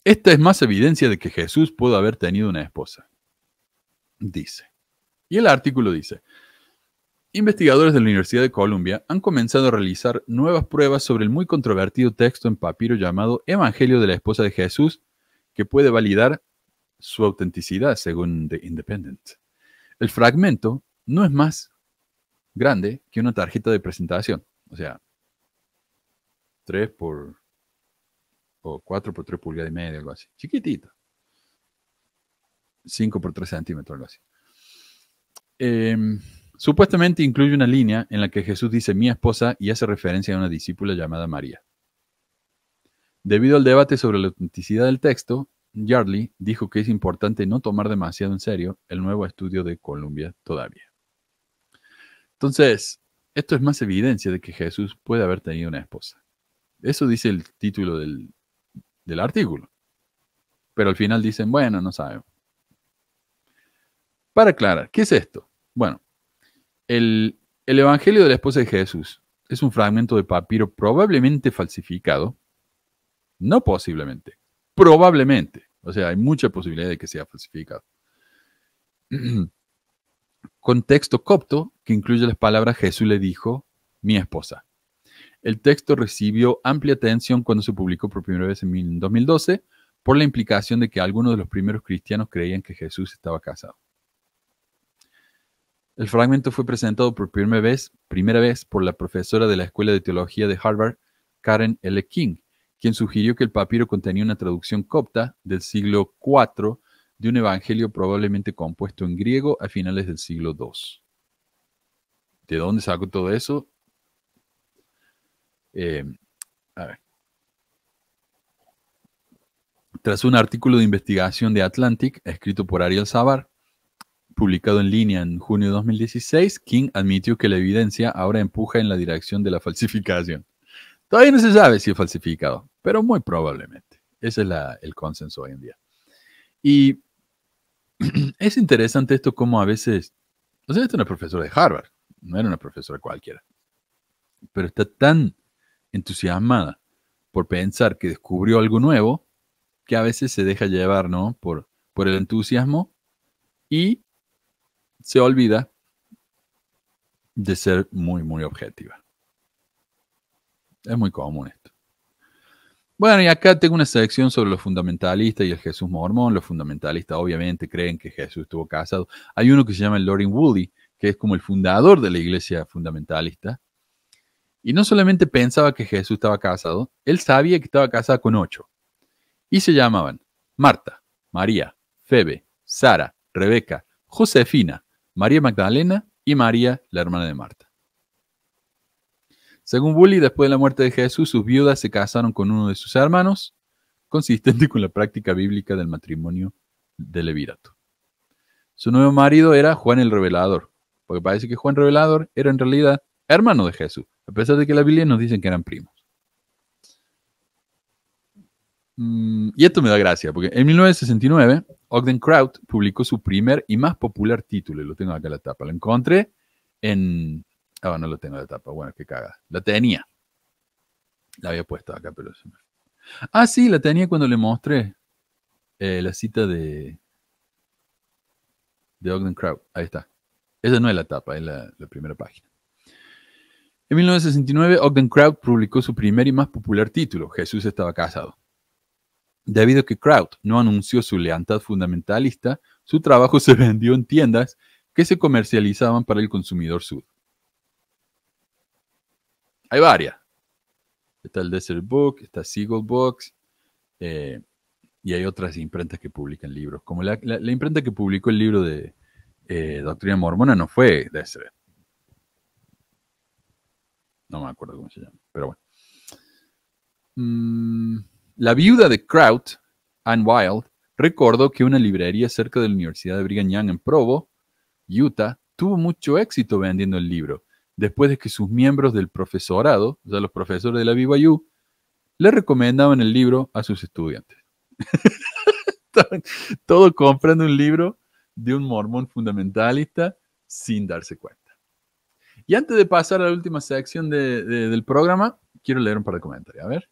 Esta es más evidencia de que Jesús pudo haber tenido una esposa. Dice. Y el artículo dice, investigadores de la Universidad de Columbia han comenzado a realizar nuevas pruebas sobre el muy controvertido texto en papiro llamado Evangelio de la esposa de Jesús, que puede validar su autenticidad según The Independent. El fragmento no es más grande que una tarjeta de presentación. O sea, 3 por, o 4 por 3 pulgadas y media, algo así. Chiquitito. 5 por 3 centímetros, algo así. Em, supuestamente incluye una línea en la que Jesús dice mi esposa y hace referencia a una discípula llamada María. Debido al debate sobre la autenticidad del texto, Yardley dijo que es importante no tomar demasiado en serio el nuevo estudio de Columbia todavía. Entonces, esto es más evidencia de que Jesús puede haber tenido una esposa. Eso dice el título del, artículo. Pero al final dicen, bueno, no sabemos. Para aclarar, ¿qué es esto? Bueno, el, el Evangelio de la esposa de Jesús es un fragmento de papiro probablemente falsificado. No posiblemente, probablemente. O sea, hay mucha posibilidad de que sea falsificado. con texto copto que incluye las palabras Jesús le dijo, mi esposa. El texto recibió amplia atención cuando se publicó por primera vez en 2012 por la implicación de que algunos de los primeros cristianos creían que Jesús estaba casado. El fragmento fue presentado por primera vez, primera vez por la profesora de la Escuela de Teología de Harvard, Karen L. King, quien sugirió que el papiro contenía una traducción copta del siglo IV de un evangelio probablemente compuesto en griego a finales del siglo II. ¿De dónde saco todo eso? Eh, a ver. Tras un artículo de investigación de Atlantic, escrito por Ariel Sabar, publicado en línea en junio de 2016, King admitió que la evidencia ahora empuja en la dirección de la falsificación. Todavía no se sabe si es falsificado, pero muy probablemente. Ese es el consenso hoy en día. Y es interesante esto como a veces, o sea, esta es una profesora de Harvard, no era una profesora cualquiera, pero está tan entusiasmada por pensar que descubrió algo nuevo que a veces se deja llevar, ¿no? Por, por el entusiasmo y se olvida de ser muy, muy objetiva. Es muy común esto. Bueno, y acá tengo una sección sobre los fundamentalistas y el Jesús mormón. Los fundamentalistas obviamente creen que Jesús estuvo casado. Hay uno que se llama Loring Woody, que es como el fundador de la iglesia fundamentalista. Y no solamente pensaba que Jesús estaba casado, él sabía que estaba casado con ocho. Y se llamaban Marta, María, Febe, Sara, Rebeca, Josefina, María Magdalena y María, la hermana de Marta. Según Bully, después de la muerte de Jesús, sus viudas se casaron con uno de sus hermanos, consistente con la práctica bíblica del matrimonio de Levirato. Su nuevo marido era Juan el Revelador, porque parece que Juan Revelador era en realidad hermano de Jesús, a pesar de que la Biblia nos dice que eran primos. Mm, y esto me da gracia, porque en 1969, Ogden Kraut publicó su primer y más popular título, y lo tengo acá en la tapa, lo encontré en Ah, no lo tengo de tapa. Bueno, qué caga. La tenía. La había puesto acá, pero... Ah, sí, la tenía cuando le mostré eh, la cita de... De Ogden Kraut. Ahí está. Esa no es la tapa, es la, la primera página. En 1969, Ogden Kraut publicó su primer y más popular título, Jesús estaba casado. Debido a que Kraut no anunció su lealtad fundamentalista, su trabajo se vendió en tiendas que se comercializaban para el consumidor sur. Hay varias. Está el Desert Book, está Seagull Books, eh, y hay otras imprentas que publican libros. Como la, imprenta que publicó el libro de eh, Doctrina Mormona no fue Desert. No me acuerdo cómo se llama, pero bueno. Mm, la viuda de Kraut, and Wild, recordó que una librería cerca de la Universidad de Brigham Young en Provo, Utah, tuvo mucho éxito vendiendo el libro después de que sus miembros del profesorado, o sea, los profesores de la BYU, le recomendaban el libro a sus estudiantes. todo comprando un libro de un mormón fundamentalista sin darse cuenta. Y antes de pasar a la última sección del programa, quiero leer un par de comentarios. A ver.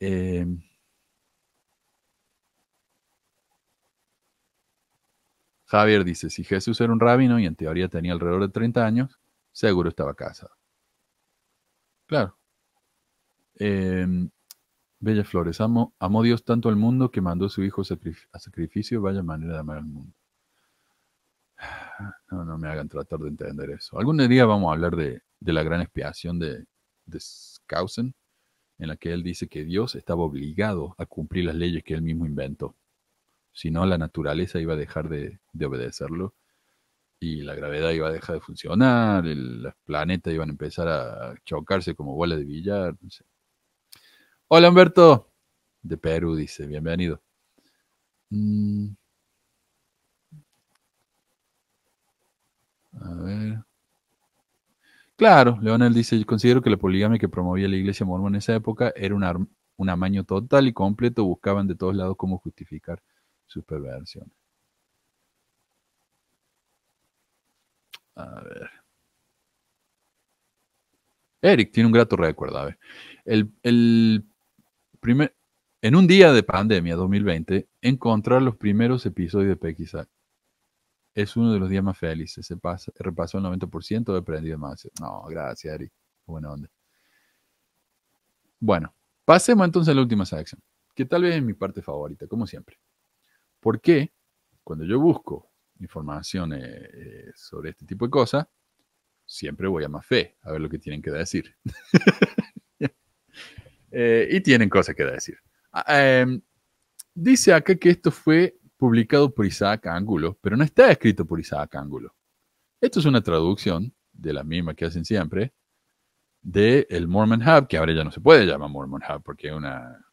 Em, Javier dice, si Jesús era un rabino y en teoría tenía alrededor de 30 años, seguro estaba casado. Claro. Eh, Bella Flores, amo, amó Dios tanto al mundo que mandó a su hijo a sacrificio, vaya manera de amar al mundo. No, me hagan tratar de entender eso. Algún día vamos a hablar de, la gran expiación de, de en la que él dice que Dios estaba obligado a cumplir las leyes que él mismo inventó. Si no, la naturaleza iba a dejar de, de obedecerlo y la gravedad iba a dejar de funcionar, los planetas iban a empezar a chocarse como bolas de billar. Hola Humberto, de Perú, dice, bienvenido. Mm. A ver. Claro, Leonel dice, yo considero que la poligamia que promovía la iglesia mormona en esa época era un, un amaño total y completo, buscaban de todos lados cómo justificar sus perversiones. A ver. Eric tiene un grato recuerdo. A ver. en un día de pandemia 2020, encontrar los primeros episodios de Pequisac es uno de los días más felices. Se pasa, repasó el 90% de aprendido más. No, gracias, Eric. Buena Bueno, pasemos entonces a la última sección, que tal vez es mi parte favorita, como siempre. ¿Por qué? Cuando yo busco información eh, eh, sobre este tipo de cosas, siempre voy a más fe a ver lo que tienen que decir. Eh, y tienen cosas que decir. Ah, em, dice acá que esto fue publicado por Isaac Ángulo, pero no está escrito por Isaac Ángulo. Esto es una traducción de la misma que hacen siempre, del el Mormon Hub, que ahora ya no se puede llamar Mormon Hub porque es una,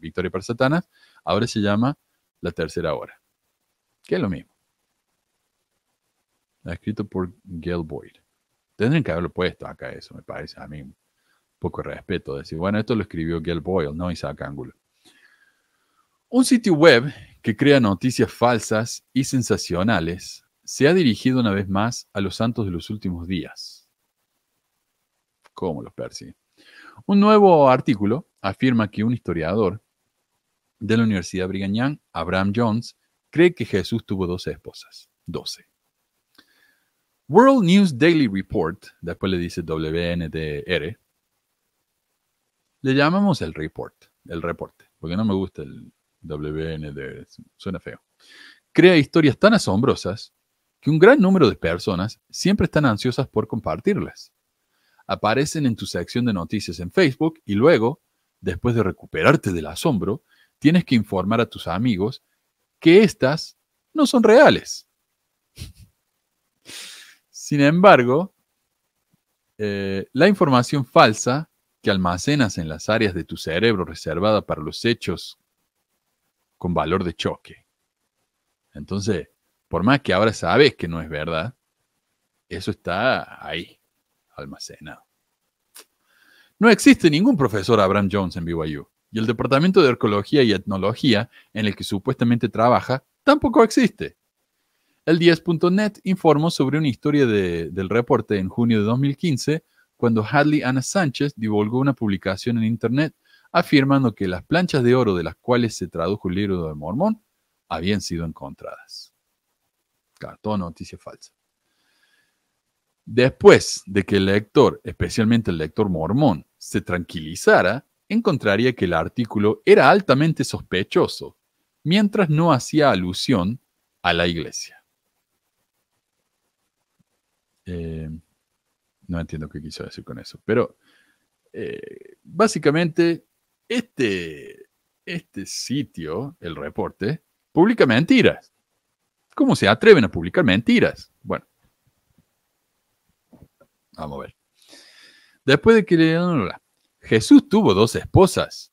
victoria para Satanás, ahora se llama la tercera hora, que es lo mismo escrito por Gail Boyd. Tendrían que haberlo puesto acá, eso me parece a mí. poco respeto. Decir, bueno, esto lo escribió Gail Boyle, no Isaac Angulo. Un sitio web que crea noticias falsas y sensacionales se ha dirigido una vez más a los santos de los últimos días. ¿Cómo los persigue? Un nuevo artículo afirma que un historiador de la Universidad Brigham Young, Abraham Jones, cree que Jesús tuvo doce esposas. Doce. World News Daily Report, después le dice WNDR, le llamamos el report, el reporte, porque no me gusta el WNDR, suena feo. Crea historias tan asombrosas que un gran número de personas siempre están ansiosas por compartirlas. Aparecen en tu sección de noticias en Facebook y luego, después de recuperarte del asombro, tienes que informar a tus amigos que estas no son reales sin embargo, eh, la información falsa que almacenas en las áreas de tu cerebro reservada para los hechos con valor de choque. Entonces, por más que ahora sabes que no es verdad, eso está ahí, almacenado. No existe ningún profesor Abraham Jones en BYU, y el Departamento de Arqueología y Etnología en el que supuestamente trabaja tampoco existe. El 10.net informó sobre una historia del reporte en junio de 2015, cuando Hadley Ana Sánchez divulgó una publicación en Internet afirmando que las planchas de oro de las cuales se tradujo el libro de Mormón habían sido encontradas. Claro, noticia falsa. Después de que el lector, especialmente el lector mormón, se tranquilizara, encontraría que el artículo era altamente sospechoso, mientras no hacía alusión a la iglesia. Eh, no entiendo qué quiso decir con eso, pero eh, básicamente este, este sitio, el reporte, publica mentiras. ¿Cómo se atreven a publicar mentiras? Bueno, vamos a ver. Después de que Jesús tuvo dos esposas.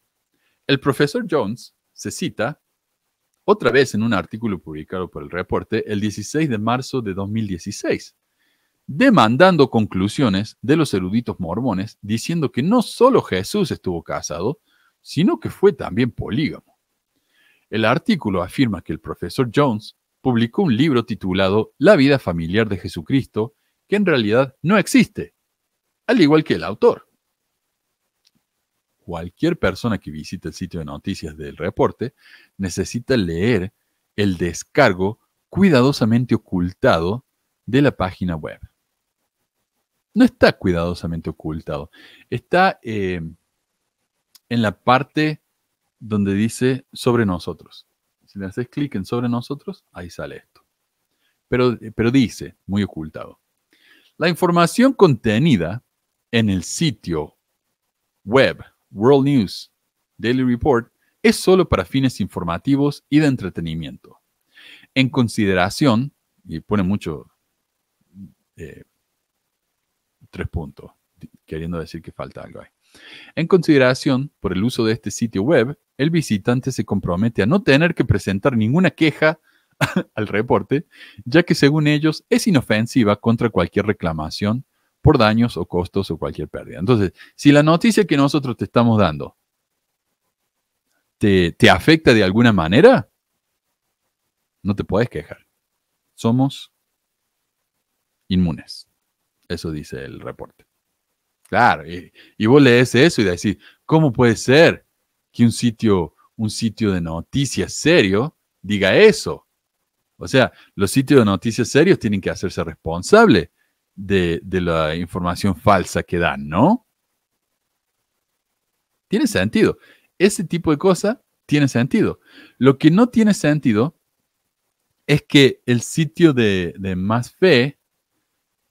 El profesor Jones se cita otra vez en un artículo publicado por el reporte el 16 de marzo de 2016 demandando conclusiones de los eruditos mormones, diciendo que no solo Jesús estuvo casado, sino que fue también polígamo. El artículo afirma que el profesor Jones publicó un libro titulado La vida familiar de Jesucristo, que en realidad no existe, al igual que el autor. Cualquier persona que visite el sitio de noticias del reporte necesita leer el descargo cuidadosamente ocultado de la página web no está cuidadosamente ocultado. Está eh, en la parte donde dice sobre nosotros. Si le haces clic en sobre nosotros, ahí sale esto. Pero, eh, pero dice, muy ocultado. La información contenida en el sitio web World News Daily Report es solo para fines informativos y de entretenimiento. En consideración, y pone mucho eh, tres puntos, queriendo decir que falta algo ahí. En consideración por el uso de este sitio web, el visitante se compromete a no tener que presentar ninguna queja al reporte, ya que según ellos es inofensiva contra cualquier reclamación por daños o costos o cualquier pérdida. Entonces, si la noticia que nosotros te estamos dando te, te afecta de alguna manera, no te puedes quejar. Somos inmunes. Eso dice el reporte. Claro, y, y vos lees eso y decís, ¿cómo puede ser que un sitio, un sitio de noticias serio diga eso? O sea, los sitios de noticias serios tienen que hacerse responsables de, la información falsa que dan, ¿no? Tiene sentido. Ese tipo de cosas tiene sentido. Lo que no tiene sentido es que el sitio de, de más fe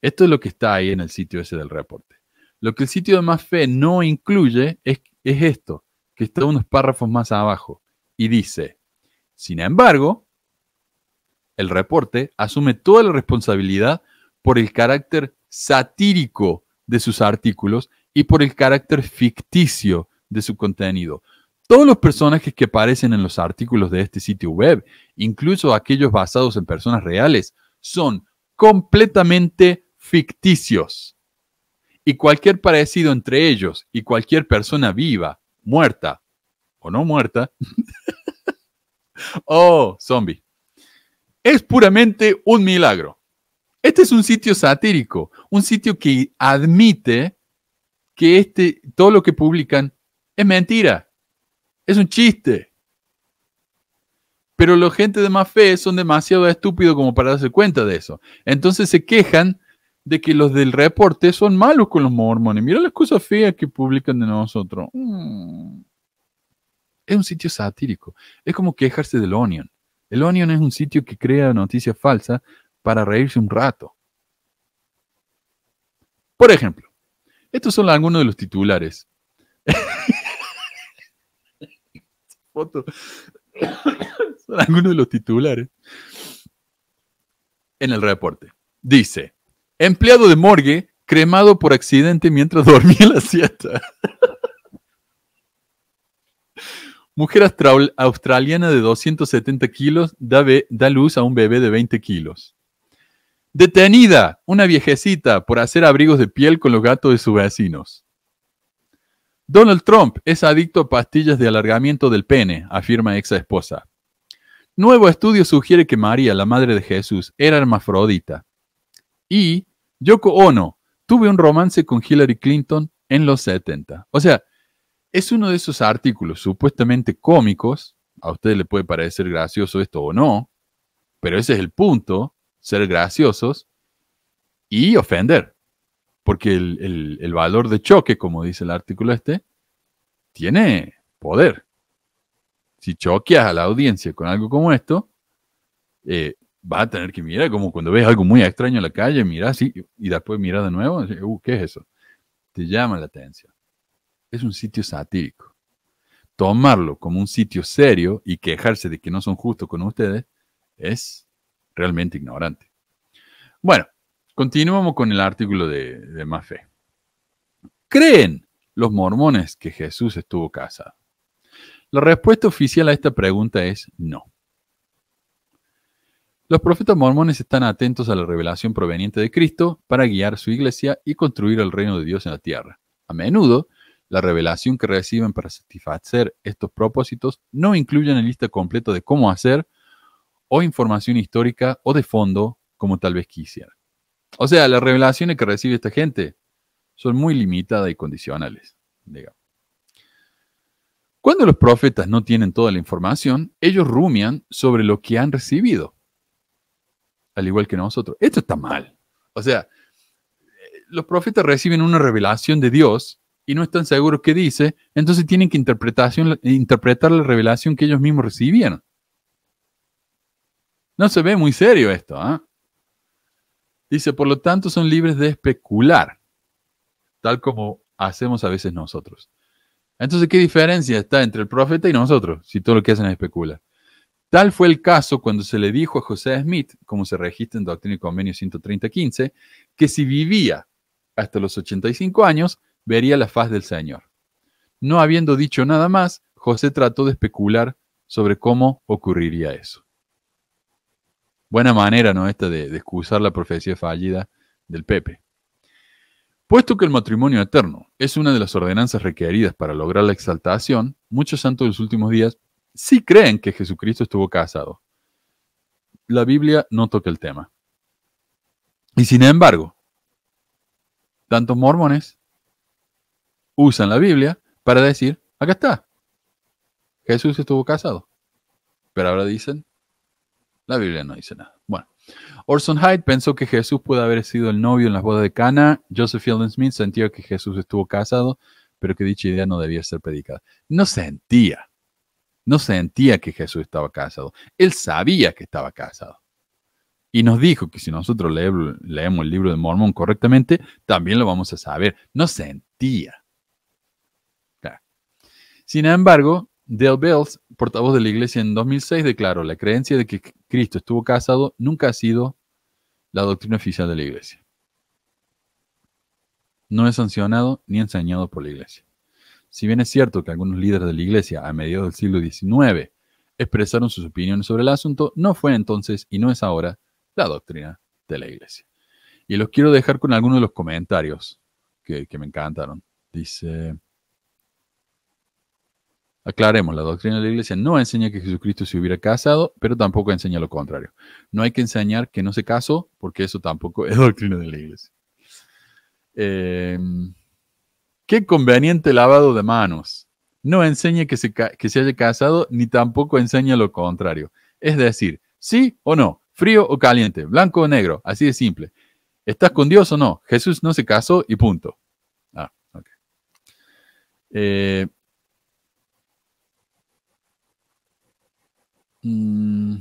esto es lo que está ahí en el sitio ese del reporte. Lo que el sitio de más fe no incluye es, esto, que está unos párrafos más abajo, y dice, sin embargo, el reporte asume toda la responsabilidad por el carácter satírico de sus artículos y por el carácter ficticio de su contenido. Todos los personajes que aparecen en los artículos de este sitio web, incluso aquellos basados en personas reales, son completamente ficticios. Y cualquier parecido entre ellos y cualquier persona viva, muerta o no muerta, oh, zombie, es puramente un milagro. Este es un sitio satírico, un sitio que admite que este, todo lo que publican es mentira, es un chiste. Pero los gente de más fe son demasiado estúpidos como para darse cuenta de eso. Entonces se quejan de que los del reporte son malos con los mormones. Mira las cosas feas que publican de nosotros. Mm. Es un sitio satírico. Es como quejarse del Onion. El Onion es un sitio que crea noticias falsas para reírse un rato. Por ejemplo, estos son algunos de los titulares. son algunos de los titulares en el reporte. Dice, Empleado de morgue cremado por accidente mientras dormía la siesta. Mujer australiana de 270 kilos da, da, luz a un bebé de 20 kilos. Detenida, una viejecita, por hacer abrigos de piel con los gatos de sus vecinos. Donald Trump es adicto a pastillas de alargamiento del pene, afirma ex esposa. Nuevo estudio sugiere que María, la madre de Jesús, era hermafrodita. Y Yoko Ono, tuve un romance con Hillary Clinton en los 70. O sea, es uno de esos artículos supuestamente cómicos, a ustedes le puede parecer gracioso esto o no, pero ese es el punto, ser graciosos y ofender, porque el, valor de choque, como dice el artículo este, tiene poder. Si choqueas a la audiencia con algo como esto, eh, Va a tener que mirar, como cuando ves algo muy extraño en la calle, miras y después miras de nuevo, uh, ¿qué es eso? Te llama la atención. Es un sitio satírico. Tomarlo como un sitio serio y quejarse de que no son justos con ustedes es realmente ignorante. Bueno, continuamos con el artículo de, de fe. ¿Creen los mormones que Jesús estuvo casado? La respuesta oficial a esta pregunta es no. Los profetas mormones están atentos a la revelación proveniente de Cristo para guiar su iglesia y construir el reino de Dios en la tierra. A menudo, la revelación que reciben para satisfacer estos propósitos no incluye una lista completa de cómo hacer o información histórica o de fondo como tal vez quisieran. O sea, las revelaciones que recibe esta gente son muy limitadas y condicionales, Cuando los profetas no tienen toda la información, ellos rumian sobre lo que han recibido al igual que nosotros. Esto está mal. O sea, los profetas reciben una revelación de Dios y no están seguros qué dice, entonces tienen que interpretar la revelación que ellos mismos recibieron. No se ve muy serio esto. ¿eh? Dice, por lo tanto, son libres de especular, tal como hacemos a veces nosotros. Entonces, ¿qué diferencia está entre el profeta y nosotros si todo lo que hacen es especular? Tal fue el caso cuando se le dijo a José Smith, como se registra en Doctrina y Convenio 130.15, que si vivía hasta los 85 años, vería la faz del Señor. No habiendo dicho nada más, José trató de especular sobre cómo ocurriría eso. Buena manera, ¿no? Esta de, de excusar la profecía fallida del Pepe. Puesto que el matrimonio eterno es una de las ordenanzas requeridas para lograr la exaltación, muchos santos de los últimos días si creen que Jesucristo estuvo casado. La Biblia no toca el tema. Y sin embargo, tantos mormones usan la Biblia para decir, acá está, Jesús estuvo casado. Pero ahora dicen, la Biblia no dice nada. Bueno, Orson Hyde pensó que Jesús pudo haber sido el novio en las bodas de Cana. Joseph Fielding Smith sentía que Jesús estuvo casado, pero que dicha idea no debía ser predicada. No sentía no sentía que Jesús estaba casado, él sabía que estaba casado. Y nos dijo que si nosotros leemos el libro de Mormón correctamente, también lo vamos a saber. No sentía. Sin embargo, Dale Bells, portavoz de la iglesia en 2006, declaró, la creencia de que Cristo estuvo casado nunca ha sido la doctrina oficial de la iglesia. No es sancionado ni enseñado por la iglesia. Si bien es cierto que algunos líderes de la Iglesia a mediados del siglo XIX expresaron sus opiniones sobre el asunto, no fue entonces y no es ahora la doctrina de la Iglesia. Y los quiero dejar con algunos de los comentarios que, me encantaron. Dice, Aclaremos, la doctrina de la iglesia no enseña que Jesucristo se hubiera casado, pero tampoco enseña lo contrario. No hay que enseñar que no se casó, porque eso tampoco es doctrina de la iglesia. Eh, Qué conveniente lavado de manos. No enseñe que se, haya casado ni tampoco enseña lo contrario. Es decir, sí o no, frío o caliente, blanco o negro, así de simple. ¿Estás con Dios o no? Jesús no se casó y punto. Ah, ok. Eh, mm.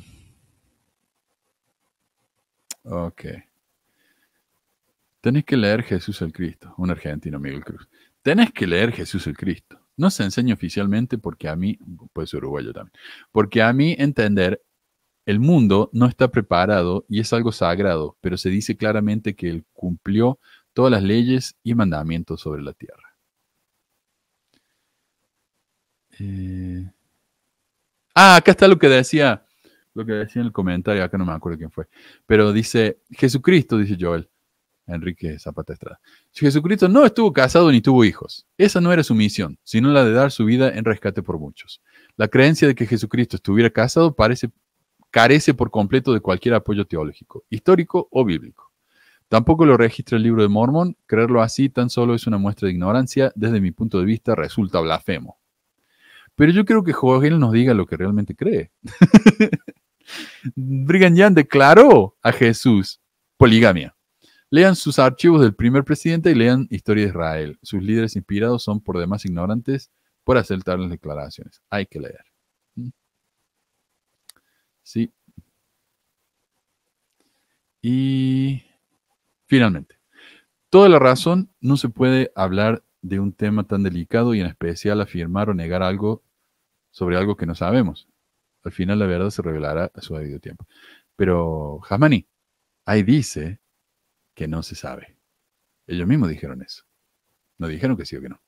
ok. Tenés que leer Jesús el Cristo, un argentino, Miguel Cruz. Tenés que leer Jesús el Cristo. No se enseña oficialmente porque a mí, puede ser uruguayo también, porque a mí entender el mundo no está preparado y es algo sagrado, pero se dice claramente que él cumplió todas las leyes y mandamientos sobre la tierra. Eh, ah, acá está lo que decía, lo que decía en el comentario, acá no me acuerdo quién fue, pero dice Jesucristo, dice Joel, Enrique Zapata Estrada. Jesucristo no estuvo casado ni tuvo hijos. Esa no era su misión, sino la de dar su vida en rescate por muchos. La creencia de que Jesucristo estuviera casado parece, carece por completo de cualquier apoyo teológico, histórico o bíblico. Tampoco lo registra el libro de Mormón. Creerlo así tan solo es una muestra de ignorancia. Desde mi punto de vista resulta blasfemo. Pero yo creo que Joaquín nos diga lo que realmente cree. Brigham Young declaró a Jesús poligamia. Lean sus archivos del primer presidente y lean Historia de Israel. Sus líderes inspirados son por demás ignorantes por hacer tales declaraciones. Hay que leer. Mm. Sí. Y finalmente, toda la razón no se puede hablar de un tema tan delicado y en especial afirmar o negar algo sobre algo que no sabemos. Al final la verdad se revelará a su debido tiempo. Pero Hamani, ahí dice que no se sabe. Ellos mismos dijeron eso. No dijeron que sí o que no.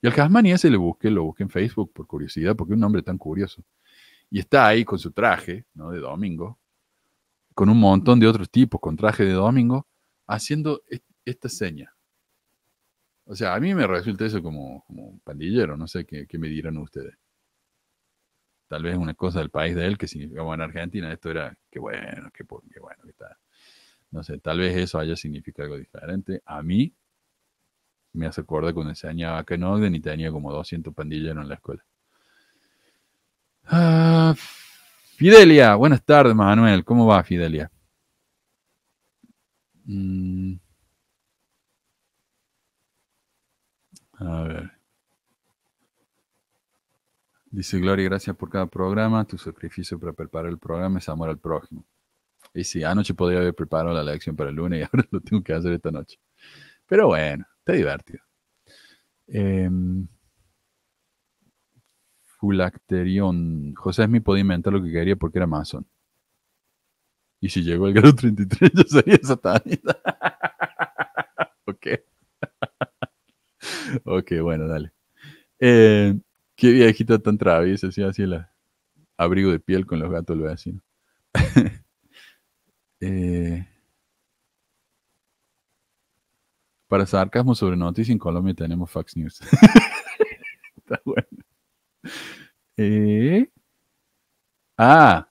Y al Hasmani ese le busqué, lo busqué en Facebook por curiosidad, porque es un hombre tan curioso. Y está ahí con su traje, ¿no? De domingo, con un montón de otros tipos con traje de domingo, haciendo esta seña. O sea, a mí me resulta eso como, un pandillero, no sé qué, me dirán ustedes. Tal vez una cosa del país de él que significaba en Argentina esto era, qué bueno, qué, qué bueno que tal. No sé, tal vez eso haya significado algo diferente. A mí me hace acuerdo cuando enseñaba que no de y tenía como 200 pandilleros en la escuela. Ah, Fidelia, buenas tardes, Manuel. ¿Cómo va, Fidelia? Mm. A ver. Dice Gloria, gracias por cada programa. Tu sacrificio para preparar el programa es amor al prójimo. Y si anoche podría haber preparado la lección para el lunes y ahora lo tengo que hacer esta noche. Pero bueno, está divertido. Eh, em, Fulacterion. José Smith podía inventar lo que quería porque era Amazon Y si llegó el grado 33, yo sería satanista. ok. ok, bueno, dale. Em, qué viejita tan traviesa, así, así la abrigo de piel con los gatos lo así, así eh, para sarcasmo sobre noticias en Colombia tenemos Fox News. Está bueno. Eh, ah,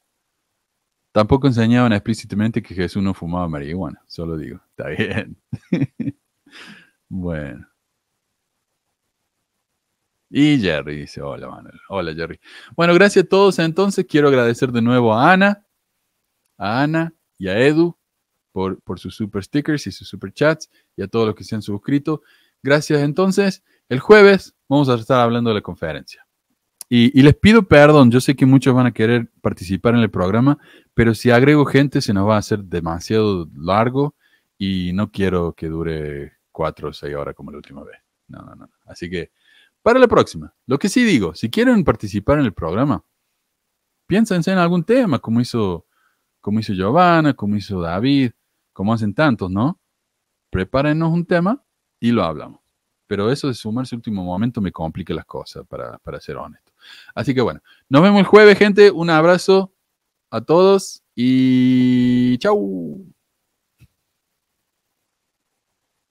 tampoco enseñaban explícitamente que Jesús no fumaba marihuana, solo digo. Está bien. bueno. Y Jerry dice, hola Manuel, hola Jerry. Bueno, gracias a todos entonces. Quiero agradecer de nuevo a Ana, a Ana, y a Edu por, por sus super stickers y sus super chats y a todos los que se han suscrito. Gracias entonces. El jueves vamos a estar hablando de la conferencia. Y, y, les pido perdón, yo sé que muchos van a querer participar en el programa, pero si agrego gente se nos va a hacer demasiado largo y no quiero que dure cuatro o seis horas como la última vez. No, no, no. Así que para la próxima, lo que sí digo, si quieren participar en el programa, piénsense en algún tema, como hizo como hizo Giovanna, como hizo David, como hacen tantos, ¿no? Prepárenos un tema y lo hablamos. Pero eso de sumarse al último momento me complica las cosas, para, para ser honesto. Así que bueno, nos vemos el jueves, gente. Un abrazo a todos y chau.